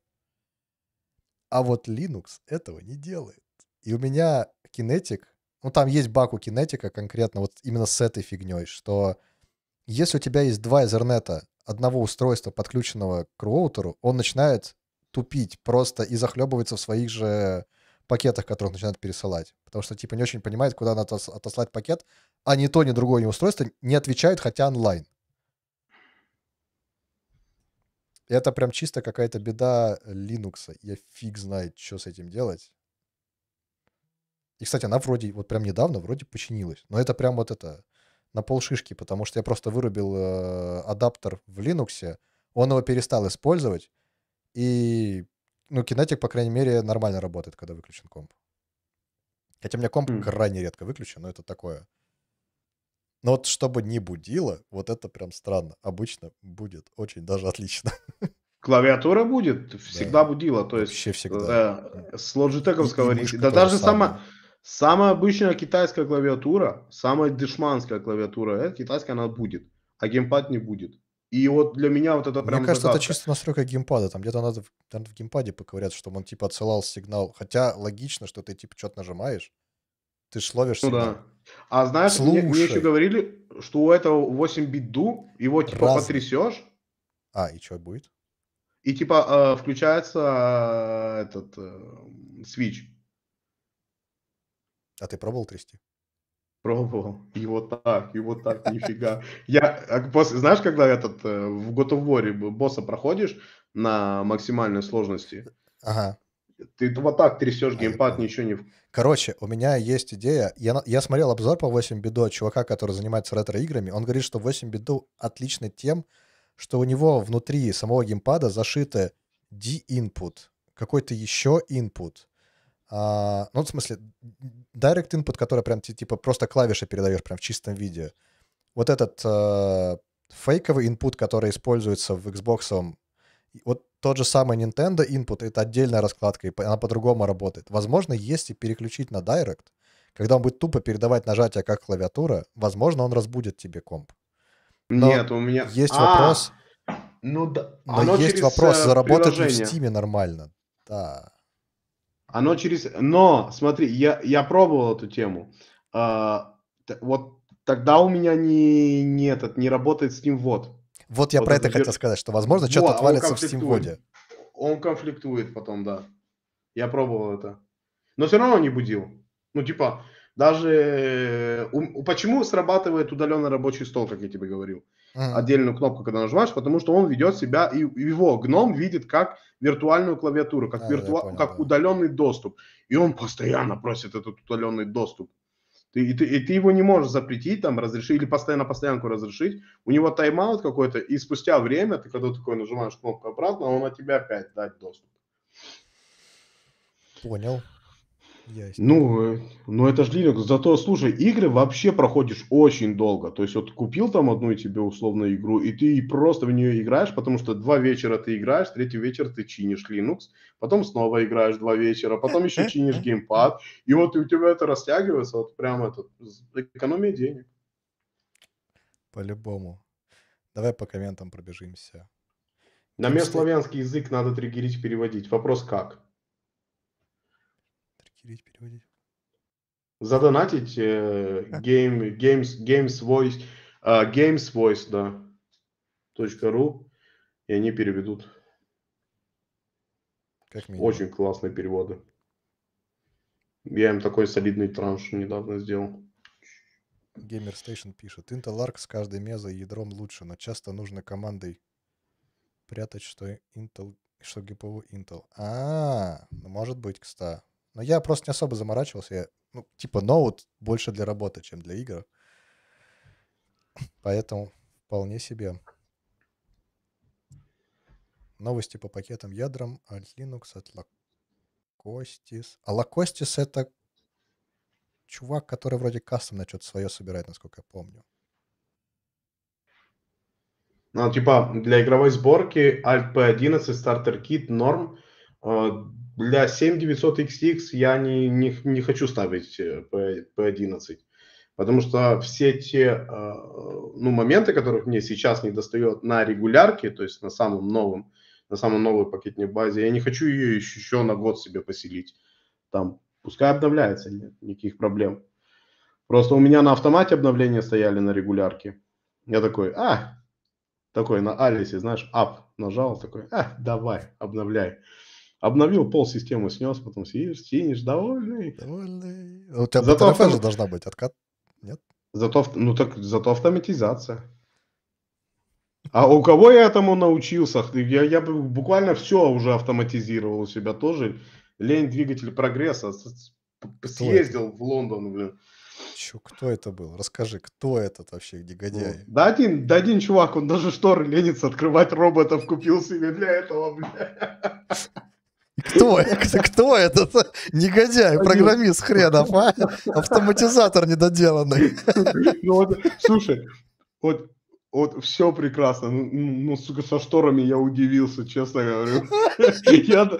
А вот Linux этого не делает. И у меня Kinetic, ну там есть баг у Kinetic конкретно вот именно с этой фигней, что если у тебя есть два Ethernet, одного устройства, подключенного к роутеру, он начинает тупить просто и захлебывается в своих же пакетах, которых начинает пересылать. Потому что, типа, не очень понимает, куда надо отослать пакет, а ни то, ни другое ни устройство не отвечает, хотя онлайн. Это прям чисто какая-то беда э, Linux. Я фиг знает, что с этим делать. И, кстати, она вроде, вот прям недавно, вроде починилась. Но это прям вот это, на полшишки, потому что я просто вырубил э, адаптер в Linux, он его перестал использовать, и, ну, кинетик, по крайней мере, нормально работает, когда выключен комп. Хотя у меня комп mm. крайне редко выключен, но это такое. Но вот чтобы не будило, вот это прям странно. Обычно будет очень даже отлично. Клавиатура будет, всегда да. будила. То есть, Вообще всегда. Э, с лоджитековского риска. Да даже самая... сама... Самая обычная китайская клавиатура, самая дешманская клавиатура, это китайская она будет, а геймпад не будет. И вот для меня вот это прям Мне кажется, загадка. это чисто настройка геймпада. Там где-то надо, там в геймпаде поковыряться, чтобы он типа отсылал сигнал. Хотя логично, что ты типа что-то нажимаешь, ты ж ловишь ну сигнал. да. А знаешь, мне, мне еще говорили, что у этого 8 бит ду, его типа Раз. потрясешь. А, и что будет? И типа э, включается э, этот э, switch. А ты пробовал трясти? Пробовал. И вот так, и вот так, нифига. Я, после, а, знаешь, когда этот э, в God of War босса проходишь на максимальной сложности, ага. ты вот так трясешь а, геймпад, ничего не... Короче, у меня есть идея. Я, я смотрел обзор по 8 беду чувака, который занимается ретро-играми. Он говорит, что 8 беду отличный тем, что у него внутри самого геймпада зашиты D-input, какой-то еще input, а, ну, в смысле, direct input, который прям типа просто клавиши передаешь прям в чистом виде. Вот этот э, фейковый input, который используется в Xbox, вот тот же самый Nintendo input, это отдельная раскладка, и она по-другому работает. Возможно, если переключить на direct, когда он будет тупо передавать нажатие как клавиатура, возможно, он разбудит тебе комп. Но Нет, у меня... Есть а, вопрос. Ну да. Но есть вопрос, э, заработает ли в Steam нормально. Да. Оно через... Но, смотри, я, я пробовал эту тему. А, вот тогда у меня не, не, этот, не работает Steam вот. Вот я вот про это, это хотел сказать, что, возможно, что-то вот, отвалится в Steam воде. Он конфликтует потом, да. Я пробовал это. Но все равно не будил. Ну, типа, даже... Э, у Почему срабатывает удаленный рабочий стол, как я тебе говорил? Mm. Отдельную кнопку, когда нажимаешь, потому что он ведет себя, и его гном видит как виртуальную клавиатуру, как, а, вирту... понял, как да. удаленный доступ. И он постоянно просит этот удаленный доступ. Ты, и, ты, и ты его не можешь запретить, там, разрешить, или постоянно постоянку разрешить. У него тайм-аут какой-то, и спустя время, ты когда такой нажимаешь кнопку обратно, он на тебя опять дать доступ. Понял. Ясно. Ну, э, ну это же Linux. Зато, слушай, игры вообще проходишь очень долго. То есть вот купил там одну тебе условно игру, и ты просто в нее играешь, потому что два вечера ты играешь, третий вечер ты чинишь Linux, потом снова играешь два вечера, потом еще чинишь геймпад, и вот у тебя это растягивается, вот прям это, экономия денег. По-любому. Давай по комментам пробежимся. На славянский язык надо триггерить, переводить. Вопрос как? Охереть переводить. Задонатить э, game, games, games voice, э, games voice, да, .ru, а, и они переведут. Как минимум. Очень классные переводы. Я им такой солидный транш недавно сделал. Gamer Station пишет. Intel Arc с каждой мезой ядром лучше, но часто нужно командой прятать, что Intel, что GPU Intel. А, -а, -а может быть, кстати. Но я просто не особо заморачивался. Я, ну, типа, ноут больше для работы, чем для игр. Поэтому вполне себе. Новости по пакетам ядрам от а, Linux, от Лакостис. А Лакостис — это чувак, который вроде кастомно что-то свое собирает, насколько я помню. Ну, типа, для игровой сборки Alt P11, Starter Kit, норм. А, для 7900 XX я не, не, не хочу ставить P, э, P11, потому что все те э, ну, моменты, которых мне сейчас не достает на регулярке, то есть на самом новом, на самом новой пакетной базе, я не хочу ее еще на год себе поселить. Там пускай обновляется, нет никаких проблем. Просто у меня на автомате обновления стояли на регулярке. Я такой, а, такой на Алисе, знаешь, ап нажал, такой, а, давай, обновляй. Обновил пол системы, снес, потом сидишь, сидишь, довольный. Довольный. А у тебя зато автом... же должна быть откат, нет? Зато, ну так, зато автоматизация. А у кого я этому научился? Я, я буквально все уже автоматизировал у себя тоже. Лень двигатель прогресса. Съездил в Лондон, блин. Чё, кто это был? Расскажи, кто этот вообще негодяй? Ну, да один, да один чувак, он даже шторы ленится открывать роботов купил себе для этого, бля. Кто, кто этот негодяй, программист хренов, а? Автоматизатор недоделанный. Ну, вот, слушай, вот вот все прекрасно. Ну, ну, ну, сука, со шторами я удивился, честно говорю. Я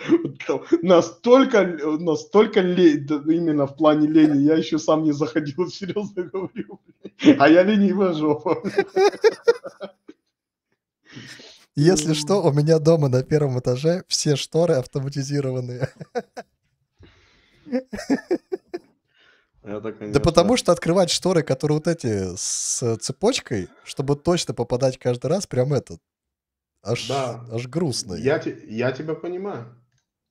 настолько, настолько лень, именно в плане лени, я еще сам не заходил, серьезно говорю. А я ленивая жопа. Если что, у меня дома на первом этаже все шторы автоматизированные. Это, конечно... Да потому что открывать шторы, которые вот эти с цепочкой, чтобы точно попадать каждый раз, прям этот. Аж, да. аж грустно. Я, я тебя понимаю.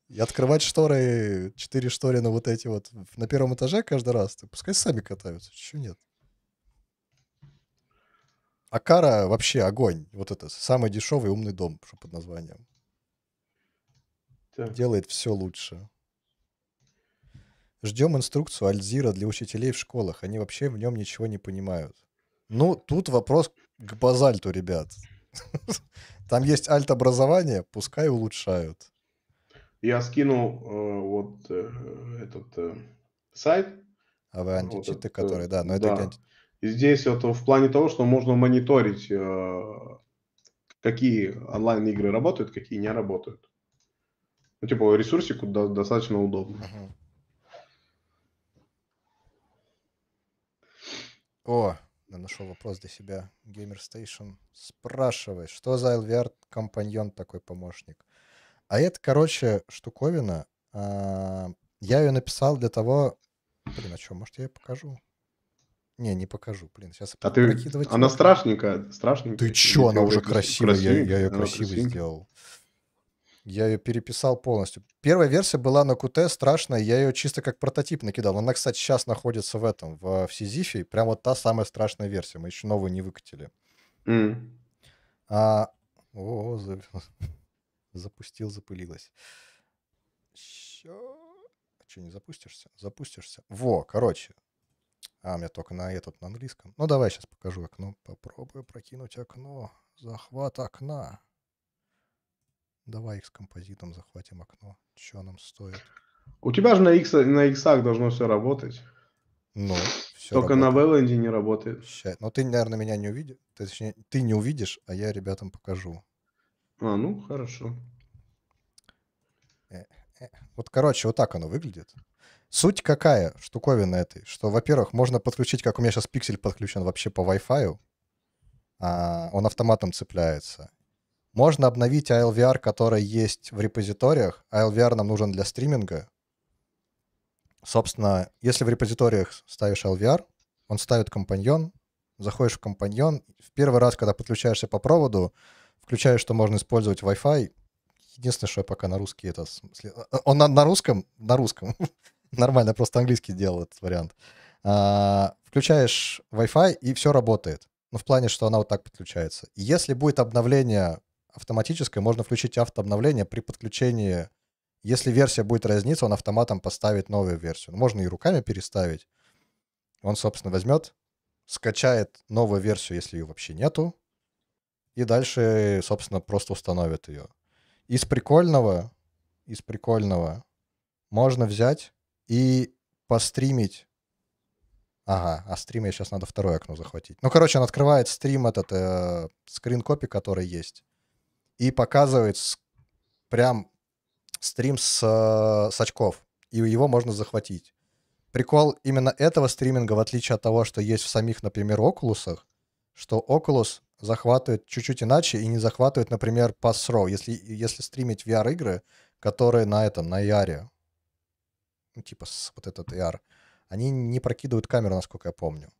И открывать шторы, четыре шторы на вот эти вот на первом этаже каждый раз, ты пускай сами катаются, чего нет. А Кара вообще огонь. Вот это самый дешевый умный дом что под названием. Так. Делает все лучше. Ждем инструкцию Альзира для учителей в школах. Они вообще в нем ничего не понимают. Ну, тут вопрос к базальту, ребят. Там есть альт-образование, пускай улучшают. Я скинул э, вот э, этот э, сайт. А вы античиты, вот э, который, да, но да. это Здесь вот в плане того, что можно мониторить, э, какие онлайн-игры работают, какие не работают. Ну, типа, ресурсику достаточно удобно. Угу. О, я нашел вопрос для себя. Gamer Station спрашивает, что за LVR-компаньон такой помощник? А это, короче, штуковина. А, я ее написал для того... Блин, а что, может, я ее покажу? Не, не покажу, блин. Сейчас а ты... Она страшненькая, страшненькая. Ты чё, она уже красивая, я, я ее красиво сделал. Я ее переписал полностью. Первая версия была на Qt страшная, я ее чисто как прототип накидал. Она, кстати, сейчас находится в этом, в, в Сизифе. Прям вот та самая страшная версия. Мы еще новую не выкатили. Mm. А... О, за... запустил, запылилось. Все. Че, не запустишься? Запустишься. Во, короче, а, у меня только на этот, на английском. Ну, давай сейчас покажу окно. Попробую прокинуть окно. Захват окна. Давай X композитом захватим окно. Что нам стоит? У тебя же на X, на X должно все работать. Ну, все Только работает. на Вэлленде не работает. Сейчас. Но ну, ты, наверное, меня не увидишь. Точнее, ты не увидишь, а я ребятам покажу. А, ну, хорошо. Э, э, вот, короче, вот так оно выглядит. Суть какая штуковина этой? Что, во-первых, можно подключить, как у меня сейчас пиксель подключен вообще по Wi-Fi, а он автоматом цепляется. Можно обновить ALVR, который есть в репозиториях. ALVR нам нужен для стриминга. Собственно, если в репозиториях ставишь ALVR, он ставит компаньон, заходишь в компаньон. В первый раз, когда подключаешься по проводу, включаешь, что можно использовать Wi-Fi. Единственное, что я пока на русский это... Э, э, он на, на русском? На русском. Нормально, просто английский делал этот вариант. А, включаешь Wi-Fi, и все работает. Ну, в плане, что она вот так подключается. если будет обновление автоматическое, можно включить автообновление при подключении. Если версия будет разниться, он автоматом поставит новую версию. Ну, можно и руками переставить. Он, собственно, возьмет, скачает новую версию, если ее вообще нету, и дальше, собственно, просто установит ее. Из прикольного, из прикольного можно взять и постримить. Ага, а стриме сейчас надо второе окно захватить. Ну, короче, он открывает стрим этот, э, скрин-копи, который есть, и показывает с, прям стрим с, э, с очков, и его можно захватить. Прикол именно этого стриминга, в отличие от того, что есть в самих, например, Окулусах, что Oculus захватывает чуть-чуть иначе и не захватывает, например, pass Row, Если, если стримить VR-игры, которые на этом, на AR, e ну, типа с вот этот AR, они не прокидывают камеру, насколько я помню.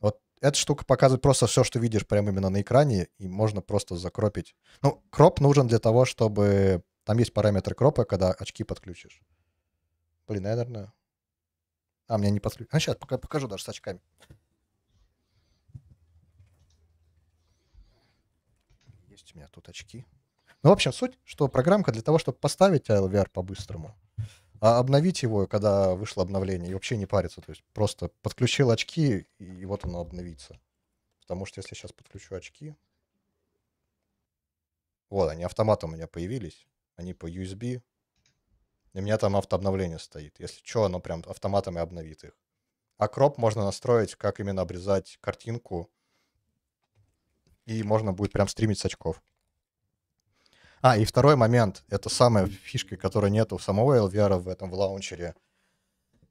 Вот эта штука показывает просто все, что видишь прямо именно на экране, и можно просто закропить. Ну, кроп нужен для того, чтобы... Там есть параметр кропа, когда очки подключишь. Блин, я, наверное... А, мне не подключили. А сейчас пока покажу даже с очками. Есть у меня тут очки. Ну, в общем, суть, что программка для того, чтобы поставить LVR по-быстрому, а обновить его, когда вышло обновление, и вообще не париться. То есть просто подключил очки, и вот оно обновится. Потому что если сейчас подключу очки... Вот, они автоматом у меня появились. Они по USB. И у меня там автообновление стоит. Если что, оно прям автоматом и обновит их. А кроп можно настроить, как именно обрезать картинку. И можно будет прям стримить с очков. А, и второй момент, это самая фишка, которой нету самого LVR в этом в лаунчере,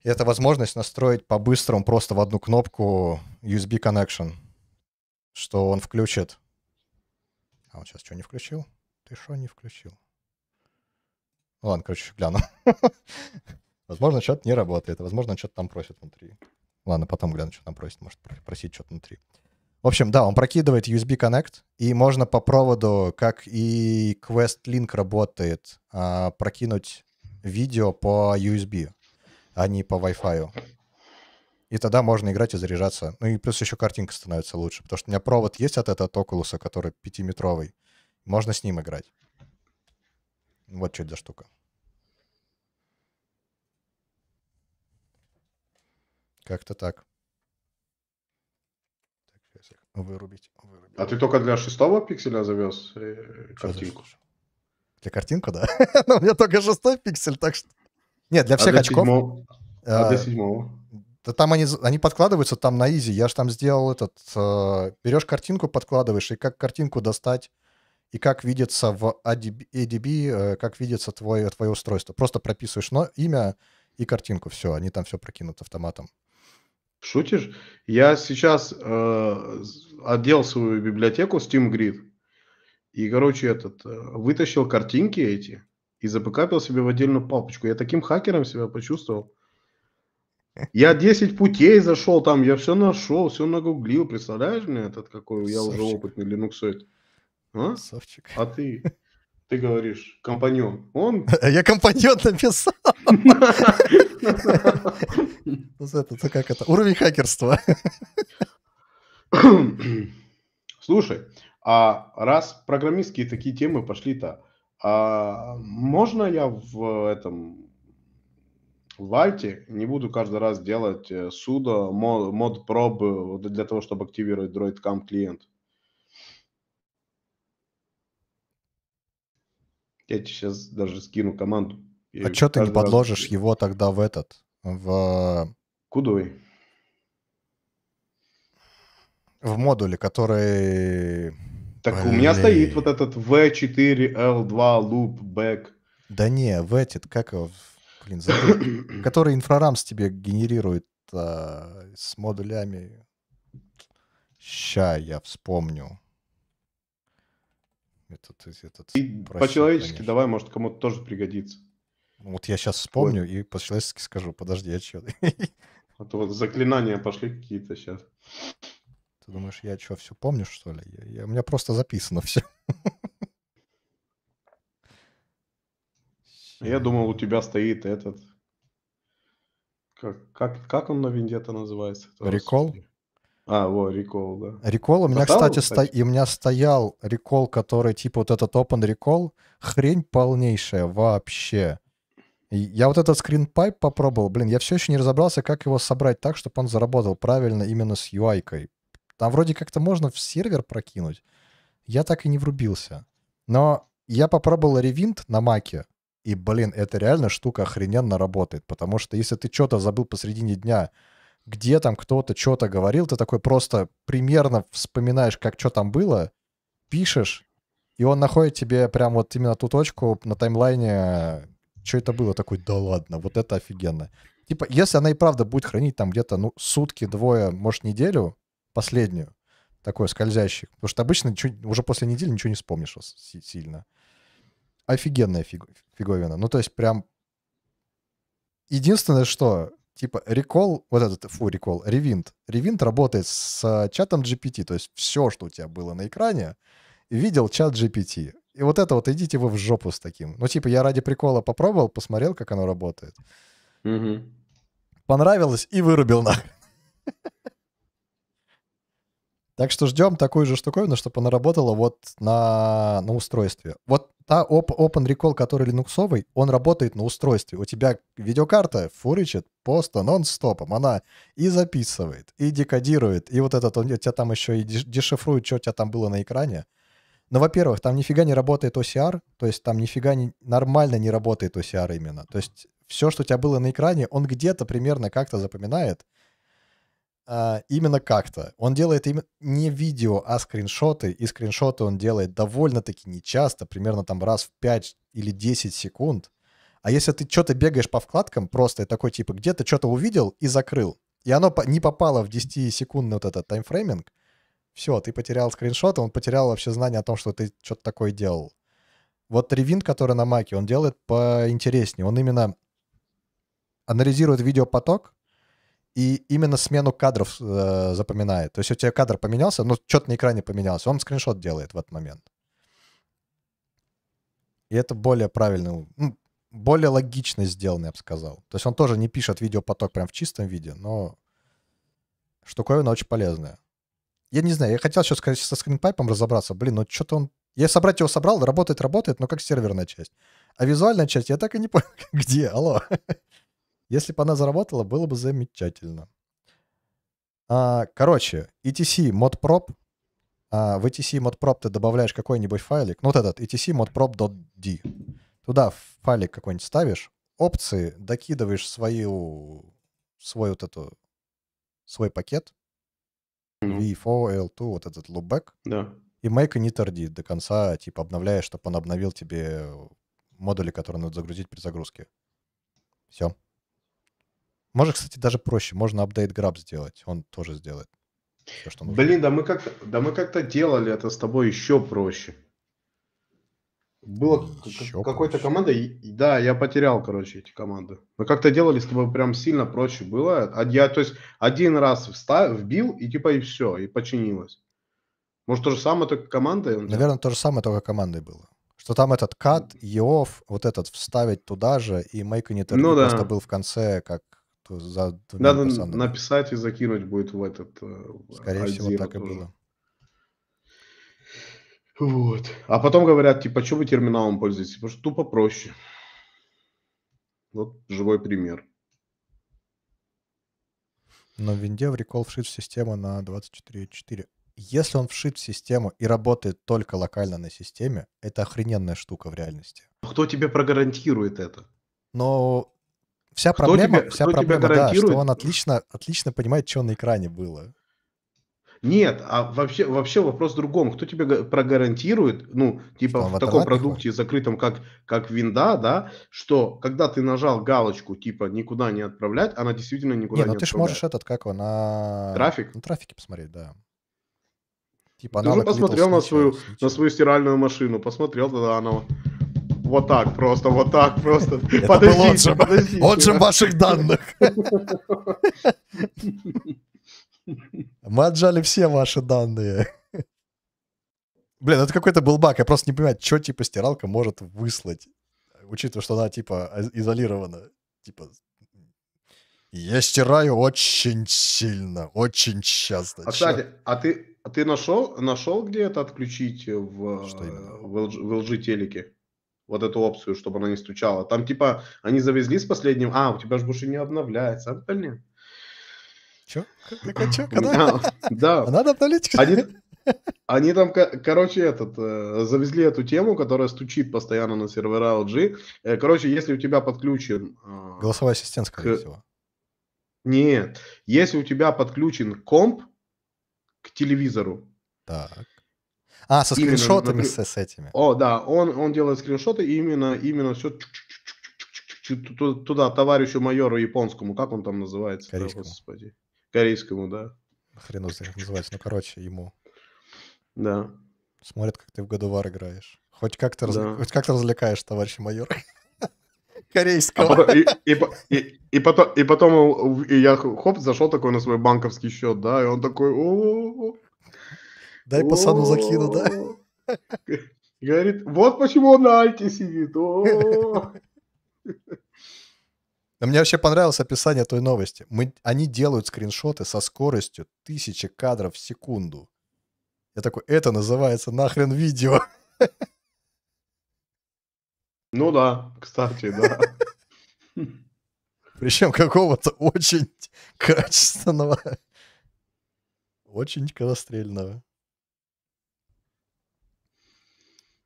это возможность настроить по-быстрому просто в одну кнопку USB connection, что он включит. А он сейчас что, не включил? Ты что не включил? Ладно, короче, гляну. Возможно, что-то не работает, возможно, что-то там просит внутри. Ладно, потом гляну, что там просит, может просить что-то внутри. В общем, да, он прокидывает USB Connect, и можно по проводу, как и Quest Link работает, а, прокинуть видео по USB, а не по Wi-Fi. И тогда можно играть и заряжаться. Ну и плюс еще картинка становится лучше, потому что у меня провод есть от этого Oculus, который пятиметровый. Можно с ним играть. Вот что это за штука. Как-то так вырубить, вырубить. А ты только для шестого пикселя завез э, картинку? Для картинку, да. Но у меня только шестой пиксель, так что... Нет, для а всех очков. А, а для седьмого? Да там они, они подкладываются там на изи. Я же там сделал этот... Э, берешь картинку, подкладываешь, и как картинку достать, и как видится в ADB, ADB э, как видится твое, твое устройство. Просто прописываешь но, имя и картинку, все, они там все прокинут автоматом. Шутишь? Я сейчас э, отдел свою библиотеку Steam Grid. И, короче, этот, э, вытащил картинки эти и запекапил себе в отдельную папочку. Я таким хакером себя почувствовал. Я 10 путей зашел там, я все нашел, все нагуглил. Представляешь мне этот какой? Я Совчик. уже опытный линуксоид. А? Совчик. А ты? Ты говоришь, компаньон. Он? Я компаньон написал. Ну, это как это? Уровень хакерства. Слушай, а раз программистские такие темы пошли-то, а можно я в этом в не буду каждый раз делать э, судо, мод, мод пробы для того, чтобы активировать DroidCam клиент? Я тебе сейчас даже скину команду а что ты не подложишь его тогда в этот, в... Кудой. В модуле, который... Так Блин. у меня стоит вот этот V4L2 Back Да не, в этот, как его, блин, забыл. который инфрарамс тебе генерирует а, с модулями. Ща я вспомню. Этот, этот, По-человечески давай, может, кому-то тоже пригодится. Вот я сейчас вспомню Ой. и по-человечески скажу, подожди, а что? А то вот заклинания пошли какие-то сейчас. Ты думаешь, я что, все помню, что ли? Я, я, у меня просто записано все. А я думал, у тебя стоит этот... Как, как, как он на Винде это называется? Рекол? А, во, рекол, да. Рекол у меня, Поставил, кстати, кстати? Сто... и у меня стоял рекол, который типа вот этот open recall. Хрень полнейшая вообще. Я вот этот скринпайп попробовал. Блин, я все еще не разобрался, как его собрать так, чтобы он заработал правильно именно с UI-кой. Там вроде как-то можно в сервер прокинуть. Я так и не врубился. Но я попробовал ревинт на маке, и, блин, это реально штука охрененно работает, потому что если ты что-то забыл посредине дня, где там кто-то что-то говорил, ты такой просто примерно вспоминаешь, как что там было, пишешь, и он находит тебе прям вот именно ту точку на таймлайне, что это было? Такой, да ладно, вот это офигенно. Типа, если она и правда будет хранить там где-то, ну, сутки, двое, может, неделю, последнюю, такой скользящий, потому что обычно чуть, уже после недели ничего не вспомнишь сильно. Офигенная фиг, фиговина. Ну, то есть прям... Единственное, что, типа, рекол, вот этот, фу, рекол, ревинт. Ревинт работает с э, чатом GPT, то есть все, что у тебя было на экране, видел чат GPT. И вот это вот, идите вы в жопу с таким. Ну, типа, я ради прикола попробовал, посмотрел, как оно работает. Угу. Понравилось и вырубил нахуй. Так что ждем такую же штуковину, чтобы она работала вот на, на устройстве. Вот та op, Open Recall, который линуксовый, он работает на устройстве. У тебя видеокарта фуричит просто нон-стопом. Она и записывает, и декодирует, и вот этот, он у тебя там еще и дешифрует, что у тебя там было на экране. Ну, во-первых, там нифига не работает OCR, то есть там нифига не, нормально не работает OCR именно. То есть все, что у тебя было на экране, он где-то примерно как-то запоминает. А, именно как-то. Он делает им не видео, а скриншоты, и скриншоты он делает довольно-таки нечасто, примерно там раз в 5 или 10 секунд. А если ты что-то бегаешь по вкладкам, просто такой типа где-то что-то увидел и закрыл, и оно не попало в 10-секундный вот этот таймфрейминг, все, ты потерял скриншот, он потерял вообще знание о том, что ты что-то такое делал. Вот ревинт, который на маке, он делает поинтереснее. Он именно анализирует видеопоток и именно смену кадров э, запоминает. То есть у тебя кадр поменялся, ну, что-то на экране поменялось, он скриншот делает в этот момент. И это более правильно, ну, более логично сделано, я бы сказал. То есть он тоже не пишет видеопоток прям в чистом виде, но штуковина очень полезная. Я не знаю, я хотел сейчас, конечно, со скринпайпом разобраться. Блин, но что-то он... Я собрать его собрал, работает, работает, но как серверная часть. А визуальная часть я так и не понял, где, алло. Если бы она заработала, было бы замечательно. А, короче, etc modprop. А, в etc modprop ты добавляешь какой-нибудь файлик. Ну, вот этот, etc modprop.d. Туда файлик какой-нибудь ставишь, опции, докидываешь свою, свой вот эту, свой пакет, ну. VFO L2, вот этот лупбэк. Да. И Make не торди до конца, типа обновляешь, чтобы он обновил тебе модули, которые надо загрузить при загрузке. Все. Можно, кстати, даже проще. Можно апдейт граб сделать. Он тоже сделает. Все, что нужно. Блин, да мы как-то да мы как-то делали это с тобой еще проще. Было какой-то командой, да, я потерял, короче, эти команды. Мы как-то делали с тобой прям сильно проще было. Я, то есть, один раз встав, вбил, и типа и все, и починилось. Может, то же самое, только командой? Наверное, то же самое, только командой было. Что там этот кат, EOF, вот этот вставить туда же, и make init ну, да. просто был в конце, как за Надо персонами. написать и закинуть будет в этот... Э, Скорее всего, так и было. Вот. А потом говорят, типа, что вы терминалом пользуетесь? Потому что тупо проще. Вот живой пример. Но в винде в recall вшит систему на 24.4. Если он вшит в систему и работает только локально на системе, это охрененная штука в реальности. Кто тебе прогарантирует это? Но вся кто проблема, тебе, вся проблема, да, что он отлично, отлично понимает, что на экране было. Нет, а вообще, вообще вопрос в другом. Кто тебе прогарантирует, ну, типа что в таком продукте приходит? закрытом, как, как винда, да, что когда ты нажал галочку, типа, никуда не отправлять, она действительно никуда не, не ну, ты же можешь этот, как его, на... Трафик? На трафике посмотреть, да. Типа, ты уже посмотрел на свою, на свою стиральную машину, посмотрел, тогда она вот так просто, вот так просто. Это подождите, был отжим, подождите. отжим ваших данных. Мы отжали все ваши данные. Блин, ну это какой-то был баг. Я просто не понимаю, что типа стиралка может выслать, учитывая, что она типа изолирована. Типа, я стираю очень сильно, очень часто. А, кстати, а ты, а ты нашел, нашел где это отключить в, э, в, LG, в LG телеке? Вот эту опцию, чтобы она не стучала. Там типа они завезли с последним, а, у тебя же больше не обновляется. А, блин. Че? Че? Когда? Да. Надо обновлять? Они, они там, короче, этот, э, завезли эту тему, которая стучит постоянно на сервера LG. Э, короче, если у тебя подключен... Э, Голосовой ассистент, скорее к... всего. Нет. Если у тебя подключен комп к телевизору... Так. А, со скриншотами, именно, например, с, с этими. О, да, он, он делает скриншоты, именно, именно все туда, товарищу майору японскому, как он там называется? Корейскому. Да, господи корейскому, да. Хрену знает, называется. Ну, короче, ему. Да. Смотрят, как ты в Годовар играешь. Хоть как-то раз... Хоть как -то развлекаешь, товарищ майор. Корейского. А потом, и, и, и, и, потом, я хоп, зашел такой на свой банковский счет, да, и он такой... О Дай пацану закину, да? Говорит, вот почему он на Альте сидит. Но мне вообще понравилось описание той новости. Мы, они делают скриншоты со скоростью тысячи кадров в секунду. Я такой, это называется нахрен видео. Ну да, кстати, да. Причем какого-то очень качественного, очень скорострельного.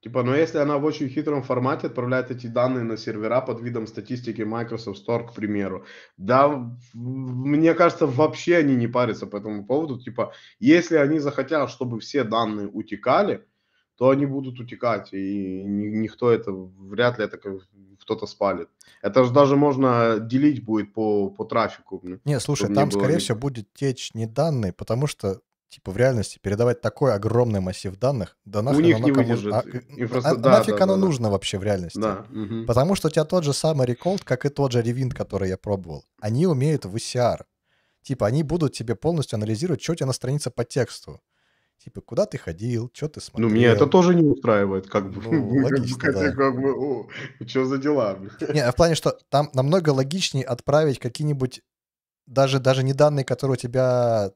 Типа, но ну, если она в очень хитром формате отправляет эти данные на сервера под видом статистики Microsoft Store, к примеру, да, мне кажется, вообще они не парятся по этому поводу. Типа, если они захотят, чтобы все данные утекали, то они будут утекать, и никто это, вряд ли это кто-то спалит. Это же даже можно делить будет по, по трафику. Не, слушай, там, скорее всего, будет течь не данные, потому что типа в реальности передавать такой огромный массив данных, да нахрен оно не кому... выдержит. А, просто... Э, а, да, а нафиг да, оно да, нужно да. вообще в реальности? Да. Потому что у тебя тот же самый реколд, как и тот же ревинт, который я пробовал. Они умеют в OCR. Типа они будут тебе полностью анализировать, что у тебя на странице по тексту. Типа, куда ты ходил, что ты ну, смотрел. Ну, меня это тоже не устраивает, как бы. Ну, логично, как, да. как бы, о, что за дела? Не, а в плане, что там намного логичнее отправить какие-нибудь даже, даже не данные, которые у тебя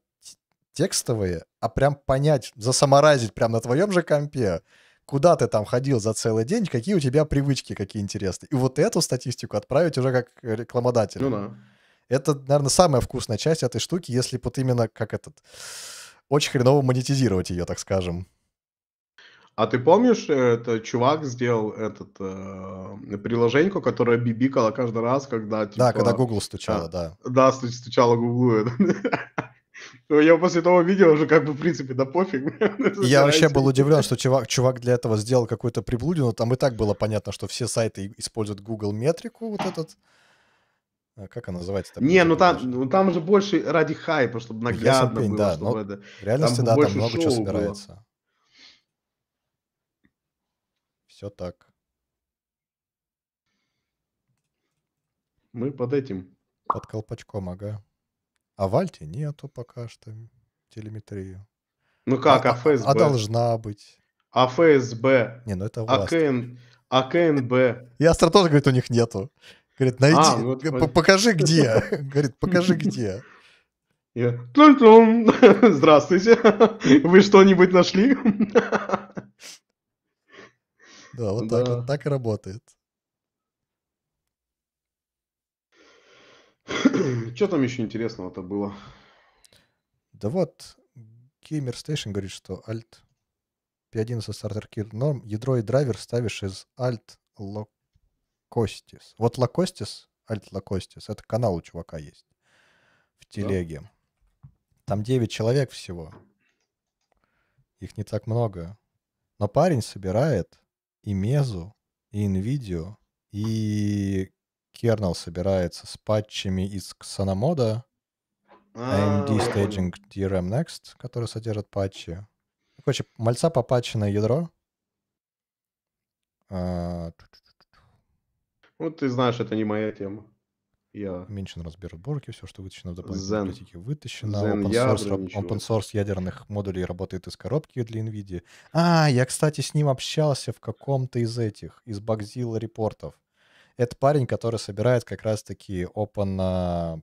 текстовые, а прям понять, засамаразить прям на твоем же компе, куда ты там ходил за целый день, какие у тебя привычки, какие интересные. И вот эту статистику отправить уже как рекламодатель. Ну да. Это, наверное, самая вкусная часть этой штуки, если вот именно как этот... Очень хреново монетизировать ее, так скажем. А ты помнишь, э, это чувак сделал этот э, приложеньку, которая бибикала каждый раз, когда типа, да, когда Google стучала, а, да, да, стучала Google. я после того видео уже как бы, в принципе, да пофиг. Я вообще был удивлен, что чувак, чувак для этого сделал какую-то но Там и так было понятно, что все сайты используют Google метрику вот этот. А как она называется? Ну там, не, ну там, ну там же больше ради хайпа, чтобы наглядно пень, было. Да, чтобы это... В реальности, там да, там много чего собирается. Было. Все так. Мы под этим. Под колпачком, ага. А в Альте нету пока что телеметрию. Ну как, а, а, а ФСБ? А, должна быть. А ФСБ? Не, ну это а власть. А, КН... а Ястра тоже говорит, у них нету. Говорит, а, найди, а, вот... покажи где. Говорит, покажи где. тлун здравствуйте. Вы что-нибудь нашли? Да, вот так вот, так и работает. Что там еще интересного-то было? Да вот, Gamer Station говорит, что Alt P11 Starter Kit Norm, ядро и драйвер ставишь из Alt Locostis. Вот Locostis, Alt Locostis, это канал у чувака есть в телеге. Да. Там 9 человек всего. Их не так много. Но парень собирает и Мезу, и NVIDIA, и Kernel собирается с патчами из Xanamoda, AMD а а, Staging DRM Next, которые содержат патчи. Ну, короче, мальца попатченное ядро. А, вот ты знаешь, это не моя тема. Я... Меньшин разбер разборки, все, что вытащено в дополнительной политике вытащено. Zen open, source, ядра, open source ядерных модулей работает из коробки для NVIDIA. А, я, кстати, с ним общался в каком-то из этих, из Bugzilla репортов. Это парень, который собирает как раз-таки open, а,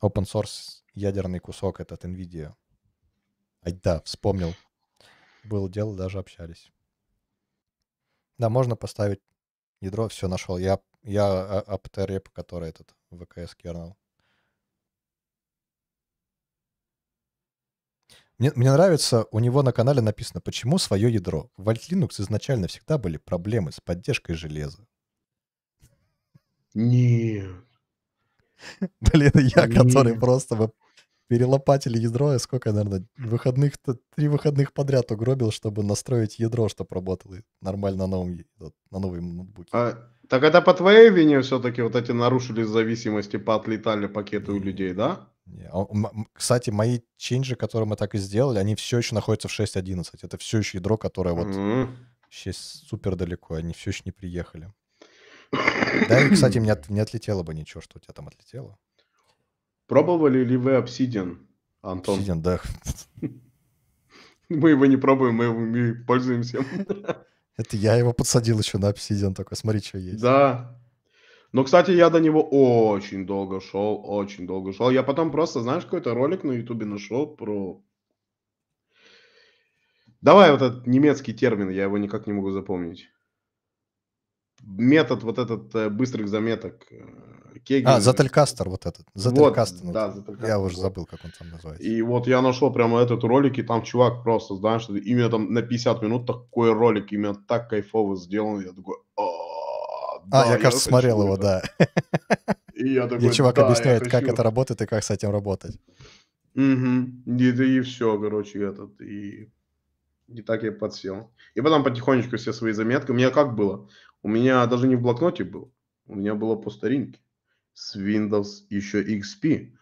open source ядерный кусок этот NVIDIA. Ай, да, вспомнил. Было дело, даже общались. Да, можно поставить ядро, все нашел. Я, я аптреп, который этот VKS kernel. Мне, мне нравится, у него на канале написано, почему свое ядро. В Alt Linux изначально всегда были проблемы с поддержкой железа. Нет. Блин, я, который просто вы перелопатили ядро, и сколько, наверное, выходных, три выходных подряд угробил, чтобы настроить ядро, чтобы работало нормально на новом, на новом ноутбуке. А, так это по твоей вине все-таки вот эти нарушили зависимости, поотлетали пакеты у людей, да? Не. А, кстати, мои ченджи, которые мы так и сделали, они все еще находятся в 6.11. Это все еще ядро, которое вот mm-hmm. сейчас супер далеко, они все еще не приехали. Да, и, кстати, не, от, не отлетело бы ничего, что у тебя там отлетело. Пробовали ли вы Obsidian, Антон? Obsidian, да. Мы его не пробуем, мы его пользуемся. Это я его подсадил еще на Obsidian такой, смотри, что есть. Да. Но, кстати, я до него очень долго шел, очень долго шел. Я потом просто, знаешь, какой-то ролик на Ютубе нашел про... Давай вот этот немецкий термин, я его никак не могу запомнить метод вот этот э, быстрых заметок. Э, Кегель. А, Зателькастер вот этот. Зателькастер. Вот, ну, да, типа, Зателькастер. Я уже забыл, как он там называется. И вот я нашел прямо этот ролик, и там чувак просто, знаешь, именно там на 50 минут такой ролик, именно так кайфово сделан. Я такой, «А, а, да, а, я, я кажется, смотрел его, да. И я такой, Где чувак да, объясняет, как это работает и как с этим работать. Угу. И, и все, короче, этот. И, и так я подсел. И потом потихонечку все свои заметки. У меня как было? У меня даже не в блокноте был, у меня было по старинке. С Windows еще XP.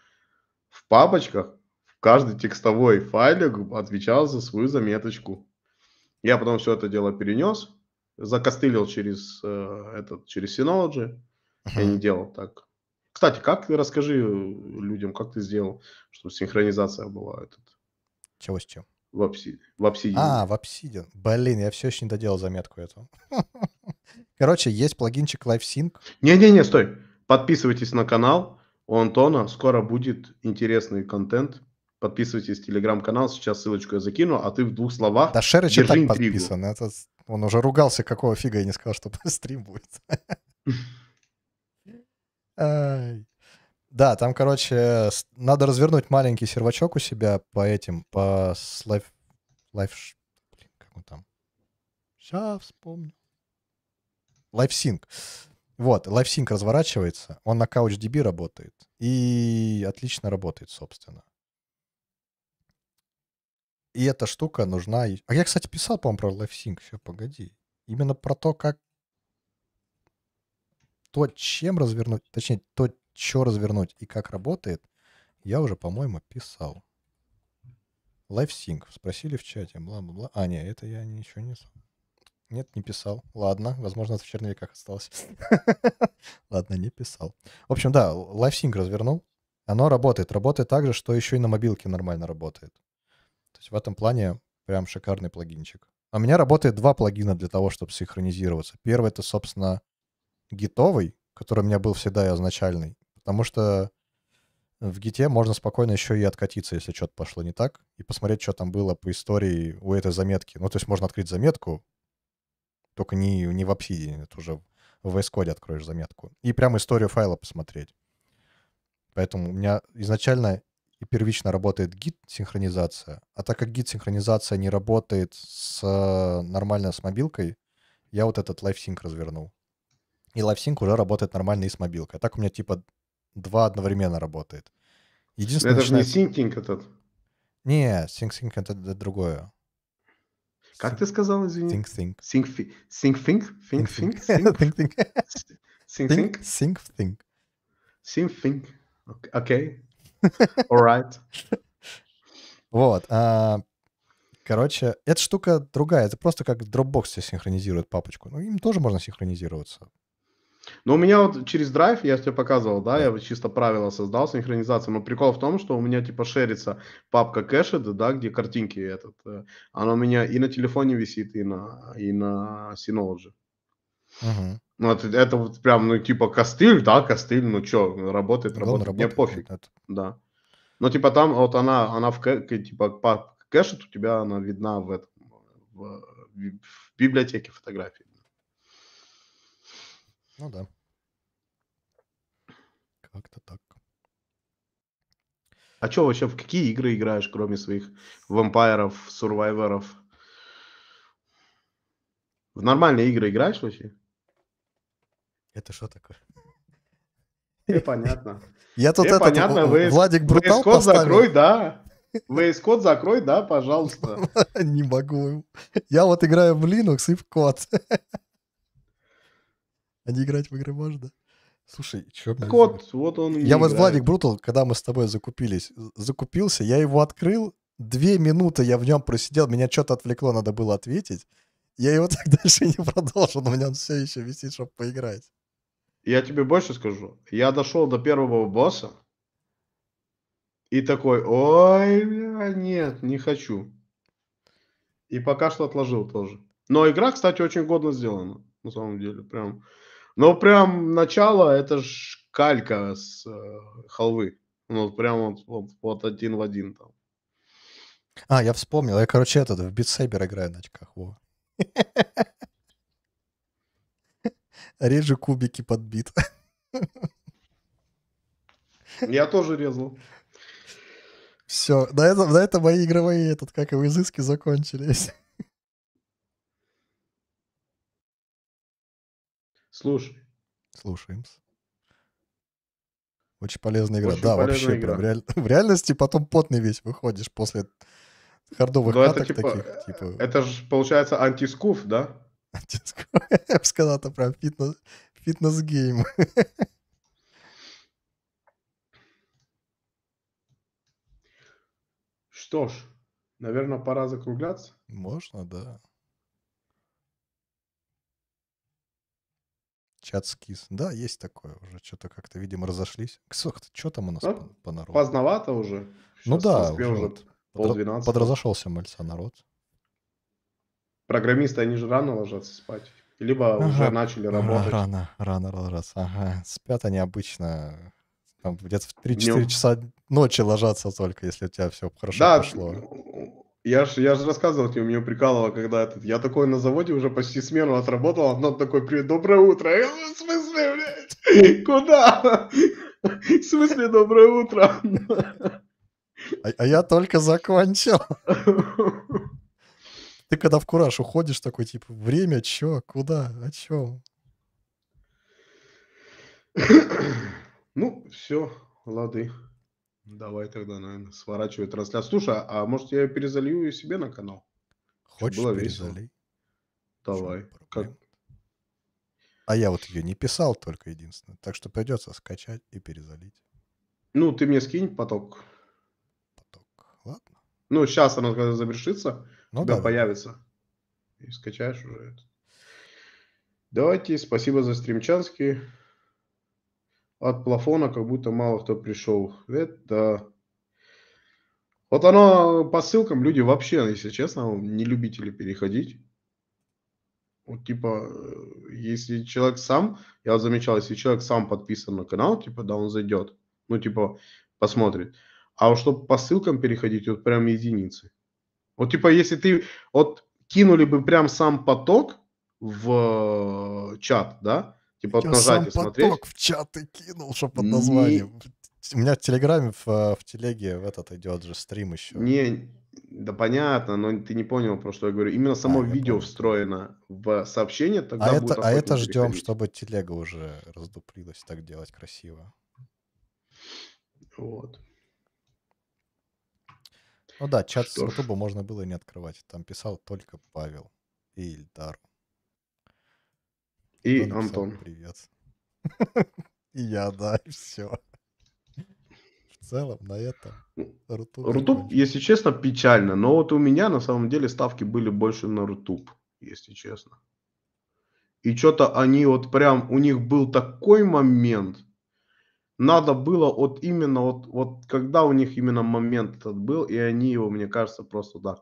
В папочках в каждый текстовой файлик отвечал за свою заметочку. Я потом все это дело перенес, закостылил через э, этот, через Synology. Uh-huh. Я не делал так. Кстати, как ты расскажи э, людям, как ты сделал, чтобы синхронизация была этот? Чего с чем? В Obsidian. В Obsidian. А, в Obsidian. Блин, я все еще не доделал заметку эту. Короче, есть плагинчик LiveSync. Не-не-не, стой. Подписывайтесь на канал у Антона. Скоро будет интересный контент. Подписывайтесь в телеграм-канал. Сейчас ссылочку я закину, а ты в двух словах. Да Шерыч и так интригу. подписан. Это... Он уже ругался, какого фига я не сказал, что стрим будет. Да, там, короче, надо развернуть маленький сервачок у себя по этим, по слайф... Лайф... Блин, как он там? Сейчас вспомню. LiveSync. Вот, LiveSync разворачивается, он на CouchDB работает. И отлично работает, собственно. И эта штука нужна... А я, кстати, писал, по-моему, про LiveSync. Все, погоди. Именно про то, как... То, чем развернуть... Точнее, то, что развернуть и как работает, я уже, по-моему, писал. LiveSync. Спросили в чате, бла-бла-бла. А, нет, это я ничего не... Нет, не писал. Ладно, возможно, это в черновиках осталось. Ладно, не писал. В общем, да, LiveSync развернул. Оно работает. Работает так же, что еще и на мобилке нормально работает. То есть в этом плане прям шикарный плагинчик. А у меня работает два плагина для того, чтобы синхронизироваться. Первый — это, собственно, гитовый, который у меня был всегда и изначальный. Потому что в гите можно спокойно еще и откатиться, если что-то пошло не так, и посмотреть, что там было по истории у этой заметки. Ну, то есть можно открыть заметку, только не, не в Obsidian, это уже в VS Code откроешь заметку. И прям историю файла посмотреть. Поэтому у меня изначально и первично работает гид-синхронизация. А так как гид-синхронизация не работает с, нормально с мобилкой, я вот этот лайфсинк развернул. И лайфсинк уже работает нормально и с мобилкой. А так у меня типа два одновременно работает. Единственное, это же начинает... не синкинг этот. Не, синг это, это другое. Как ты сказал, извини? Think think. Think think think think think think think think think think think think think. Окей. Alright. Вот. А, короче, эта штука другая. Это просто как Dropbox синхронизирует папочку. Ну, им тоже можно синхронизироваться. Но у меня вот через драйв, я тебе показывал, да, я чисто правила создал, синхронизация. Но прикол в том, что у меня типа шерится папка кэшеда, да, где картинки этот. Э, она у меня и на телефоне висит, и на, и на Synology. Угу. Ну, это, это вот прям, ну, типа, костыль, да, костыль, ну, что, работает, да, работает, мне пофиг. Это... Да. Ну, типа, там вот она, она в, типа, по кэшу у тебя она видна в этом, в, в библиотеке фотографий. Ну да. Как-то так. А что вообще, в какие игры играешь, кроме своих вампиров, сурвайверов? В нормальные игры играешь вообще? Это что такое? И понятно. Я тут И понятно, VS, Владик Брутал VS поставил. закрой, да. VS Code закрой, да, пожалуйста. Не могу. Я вот играю в Linux и в код. А не играть в игры можно? Слушай, чё Так вот, вот он Я вот, Владик Брутал, когда мы с тобой закупились, закупился, я его открыл, две минуты я в нем просидел, меня что-то отвлекло, надо было ответить. Я его так дальше не продолжил, но у меня он все еще висит, чтобы поиграть. Я тебе больше скажу. Я дошел до первого босса и такой, ой, нет, не хочу. И пока что отложил тоже. Но игра, кстати, очень годно сделана, на самом деле. Прям но прям начало, это ж калька с э, халвы. Ну, прям вот, вот, вот один в один там. А, я вспомнил. Я, короче, этот в битсайбер играю на очках. Во. Режу кубики под бит. Я тоже резал. Все, на этом, на этом мои игровые, этот, как и в изыске, закончились. Слушай. Слушаем. Очень полезная игра. Очень да, полезная вообще, игра. Прям, реаль... в реальности потом потный весь выходишь после хардовых Но ну, каток типа, типа э, это, типа, Типа... Это же, получается, антискуф, да? Антискуф. Я бы сказал, это прям фитнес, фитнес-гейм. Что ж, наверное, пора закругляться. Можно, да. Чат скис. Да, есть такое уже. Что-то как-то, видимо, разошлись. кто что там у нас а? по, по народу? Поздновато уже. Сейчас ну да, уже вот подразошелся мальца народ. Программисты, они же рано ложатся спать. Либо ага. уже начали работать. Рано, рано ложатся. Ага. Спят они обычно там где-то в 3-4 часа ночи ложатся только, если у тебя все хорошо да, пошло. Я же я ж рассказывал тебе, у меня прикалывало, когда этот... Я такой на заводе уже почти смену отработал, а он такой, привет, доброе утро. Я, в смысле, блядь? Куда? В смысле, доброе утро? А, а я только закончил. Ты когда в кураж уходишь, такой, типа, время, чё, куда, о чем? Ну, все, лады. Давай тогда, наверное, сворачивай трансляцию. Слушай, а, а может я ее перезалью и себе на канал? Хочешь, было перезалей? Весело. Давай. Как? А я вот ее не писал только единственное. Так что придется скачать и перезалить. Ну, ты мне скинь поток. Поток. Ладно. Ну, сейчас она когда завершится, ну, у появится. И скачаешь уже это. Давайте, спасибо за стримчанский от плафона как будто мало кто пришел. Это... Вот оно по ссылкам люди вообще, если честно, не любители переходить. Вот типа, э, если человек сам, я замечал, если человек сам подписан на канал, типа, да, он зайдет. Ну, типа, посмотрит. А вот чтобы по ссылкам переходить, вот прям единицы. Вот типа, если ты, вот кинули бы прям сам поток в э, чат, да, Типа вот я нажать и смотреть. поток в чаты кинул, что под названием. Не... У меня в Телеграме, в, э, в Телеге в этот идет же стрим еще. Не, да понятно, но ты не понял, про что я говорю. Именно а, само а, видео понял. встроено в сообщение, тогда а будет это, А это ждем, переходить. чтобы телега уже раздуплилась так делать красиво. Вот. Ну да, чат что с Ютуба можно было и не открывать. Там писал только Павел и Ильдар. И Кто Антон. Привет. И я, да, и все. В целом на этом Рутуб... Рутуб, если честно, печально. Но вот у меня на самом деле ставки были больше на Рутуб, если честно. И что-то они вот прям, у них был такой момент. Надо было вот именно вот, вот когда у них именно момент этот был, и они его, мне кажется, просто Да,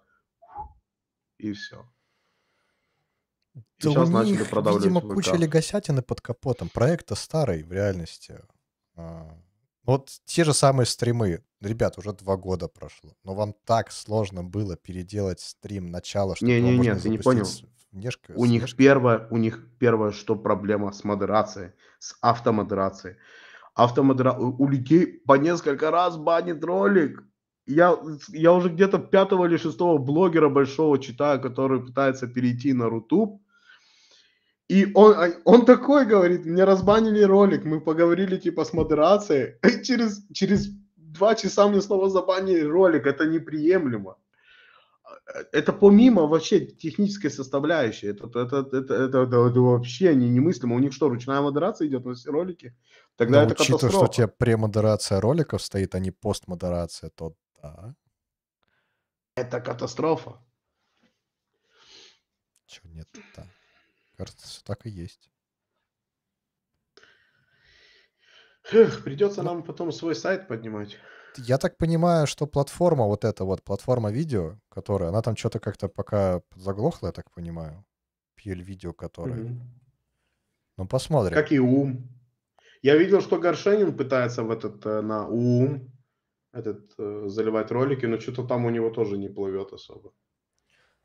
и все. Да сейчас у начали них, продавливать видимо, ВК. куча легосятины под капотом. Проект-то старый в реальности. А, вот те же самые стримы. Ребят, уже два года прошло. Но вам так сложно было переделать стрим начала, что не, не, не, ты не понял. Внешко, у, них первое, у них первое, что проблема с модерацией, с автомодерацией. Автомодера... У людей по несколько раз банит ролик. Я, я уже где-то пятого или шестого блогера большого читаю, который пытается перейти на Рутуб и он, а, он такой говорит, мне разбанили ролик, мы поговорили типа с модерацией, и через, через два часа мне снова забанили ролик, это неприемлемо. Это помимо вообще технической составляющей, это, это, это, это, это, это вообще не, немыслимо. У них что, ручная модерация идет на все ролики? Тогда Но это учитывая, катастрофа. что у тебя премодерация роликов стоит, а не постмодерация, то да. Это катастрофа. Чего нет-то? кажется, все так и есть. придется ну нам потом свой сайт поднимать. Я так понимаю, что платформа вот эта вот, платформа видео, которая, она там что-то как-то пока заглохла, я так понимаю. PL-видео, которая. Ну, посмотрим. Как и ум. Я видел, что Горшенин пытается в этот, э, на ум этот, э, заливать ролики, но что-то там у него тоже не плывет особо.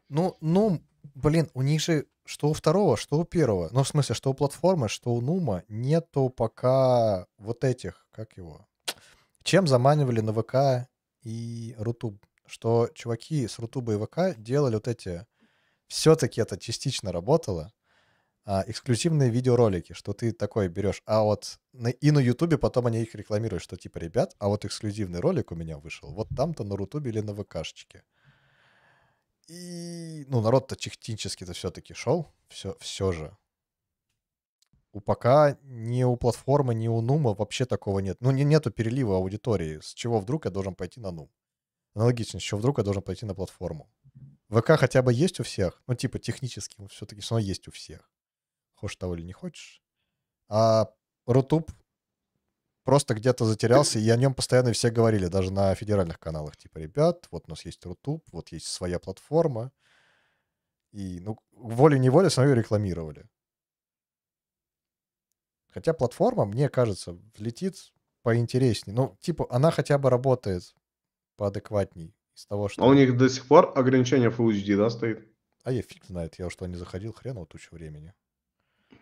Ну, ну, блин, у них же что у второго, что у первого, ну, в смысле, что у платформы, что у Нума, нету пока вот этих, как его, чем заманивали на ВК и Рутуб, что чуваки с Рутуба и ВК делали вот эти, все-таки это частично работало, а, эксклюзивные видеоролики, что ты такое берешь, а вот на, и на Ютубе потом они их рекламируют, что типа, ребят, а вот эксклюзивный ролик у меня вышел, вот там-то на Рутубе или на ВКшечке. И, ну, народ-то технически-то все-таки шел, все, все же. У пока ни у платформы, ни у Нума вообще такого нет. Ну, не, нету перелива аудитории. С чего вдруг я должен пойти на Нум? Аналогично, с чего вдруг я должен пойти на платформу? ВК хотя бы есть у всех? Ну, типа, технически все-таки все равно есть у всех. Хочешь того или не хочешь. А Рутуб просто где-то затерялся, и о нем постоянно все говорили, даже на федеральных каналах. Типа, ребят, вот у нас есть Рутуб, вот есть своя платформа. И, ну, волей-неволей свою рекламировали. Хотя платформа, мне кажется, влетит поинтереснее. Ну, типа, она хотя бы работает поадекватней из того, что... А у них до сих пор ограничение Full HD, да, стоит? А я фиг знает, я уж туда не заходил, хрен вот тучу времени.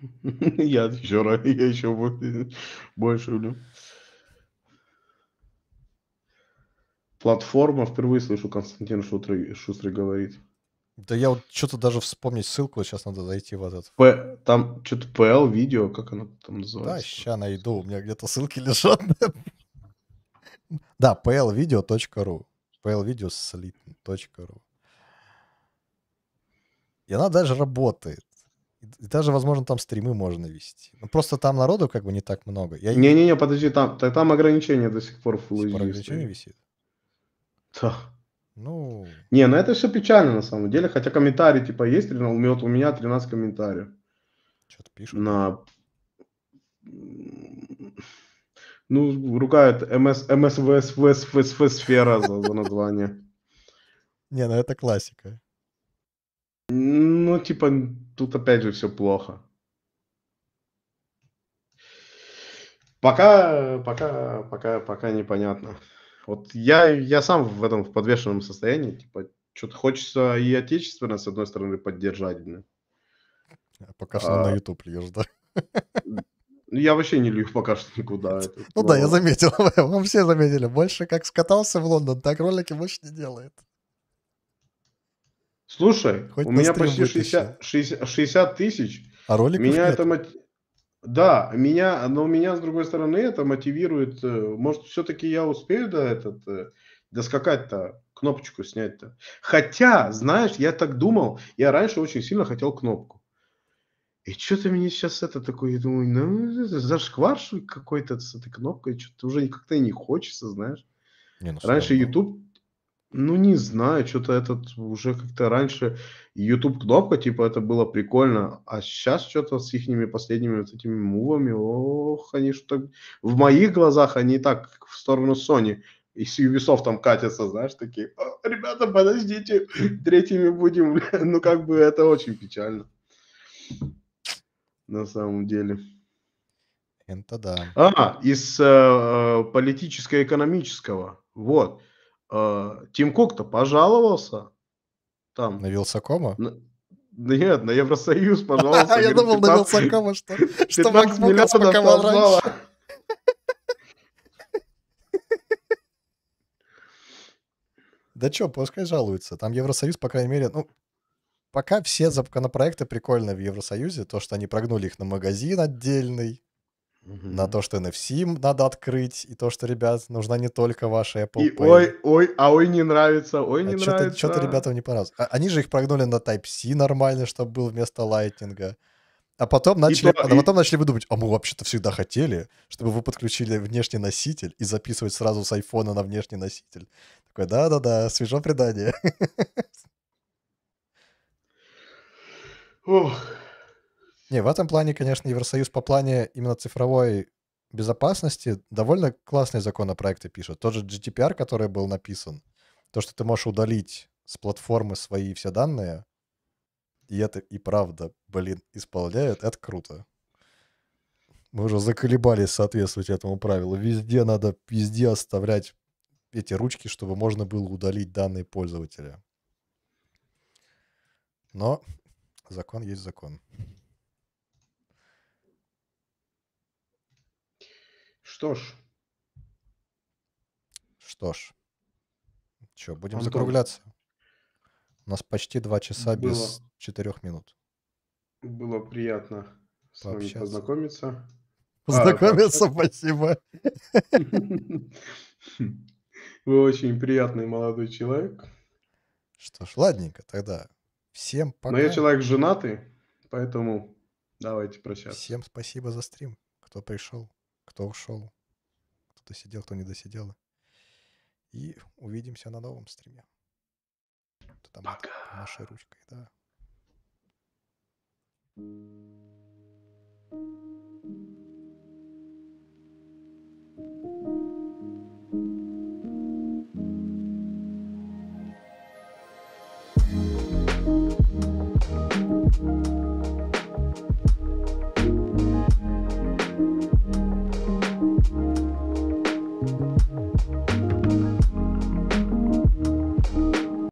Я еще, раз, я еще больше люблю. Платформа. Впервые слышу, Константин Шустрый, Шустрый говорит. Да я вот что-то даже вспомнить ссылку, сейчас надо зайти в этот. П... Там что-то PL видео, как оно там называется. Да, сейчас найду, у меня где-то ссылки лежат. Да, plvideo.ru. plvideo.ru. И она даже работает. И даже, возможно, там стримы можно вести. Ну, просто там народу как бы не так много. Я... Не-не-не, подожди, там, там ограничение до сих пор Full HD. Типа ограничение висит? Да. Ну... Не, ну это все печально на самом деле, хотя комментарии типа есть, у меня 13 комментариев. Что-то пишут. На... Ну, ругают МС, МСВС, ВС, ВС, ВС, сфера за, за название. Не, ну это классика. Ну, типа, тут опять же все плохо. Пока, пока, пока, пока непонятно. Вот я, я сам в этом в подвешенном состоянии. Типа, что-то хочется и отечественно, с одной стороны, поддержать. Да? А пока что а... на YouTube льешь, да? Ну, я вообще не лью пока что никуда. Ну это, ну, ну да, я заметил. Вам все заметили. Больше как скатался в Лондон, так ролики больше не делает. Слушай, Хоть у меня почти 60, 60, тысяч. А роликов меня нет? это мати... Да, меня, но меня, с другой стороны, это мотивирует. Э, может, все-таки я успею до этот э, доскакать-то, кнопочку снять-то. Хотя, знаешь, я так думал, я раньше очень сильно хотел кнопку. И что-то мне сейчас это такое, я думаю, ну, зашквар какой-то с этой кнопкой, что-то уже как-то и не хочется, знаешь. Не, ну, Раньше YouTube ну, не знаю, что-то этот уже как-то раньше YouTube кнопка, типа, это было прикольно, а сейчас что-то с ихними последними вот этими мувами, ох, они что-то... В моих глазах они так в сторону Sony и с Ubisoft там катятся, знаешь, такие, «А, ребята, подождите, третьими будем, ну, как бы это очень печально. На самом деле. Это да. А, из э, э политическо-экономического, вот. А, Тим Кук-то пожаловался. Там. На Вилсакома? На... Нет, на Евросоюз, пожалуйста. Я думал, на Вилсакома, что, что Макс Буков спаковал раньше. Да что, пускай жалуются. Там Евросоюз, по крайней мере, ну, пока все законопроекты прикольные в Евросоюзе, то, что они прогнули их на магазин отдельный, угу. на то, что NFC надо открыть, и то, что, ребят, нужна не только ваша Apple и Pay. ой, ой, а ой, не нравится, ой, а не а нравится. Что-то, что ребятам не понравилось. А, они же их прогнули на Type-C нормально, чтобы был вместо Lightning. А потом начали, то, а потом и... начали а выдумать, а мы вообще-то всегда хотели, чтобы вы подключили внешний носитель и записывать сразу с айфона на внешний носитель. Такой, да-да-да, свежо предание. Ох, не, в этом плане, конечно, Евросоюз по плане именно цифровой безопасности довольно классные законопроекты пишет. Тот же GDPR, который был написан, то, что ты можешь удалить с платформы свои все данные, и это и правда, блин, исполняют, это круто. Мы уже заколебались соответствовать этому правилу. Везде надо, везде оставлять эти ручки, чтобы можно было удалить данные пользователя. Но закон есть закон. Что ж. Что ж. Че, будем Антон. закругляться? У нас почти два часа было, без четырех минут. Было приятно с Пообщаться. вами познакомиться. Познакомиться, а, спасибо. Вы очень приятный молодой человек. Что ж, ладненько тогда. Всем пока. Но я человек женатый, поэтому давайте прощаться. Всем спасибо за стрим, кто пришел кто ушел, кто досидел, кто не досидел. И увидимся на новом стриме. Ты там Пока. маши ручкой, да. thank you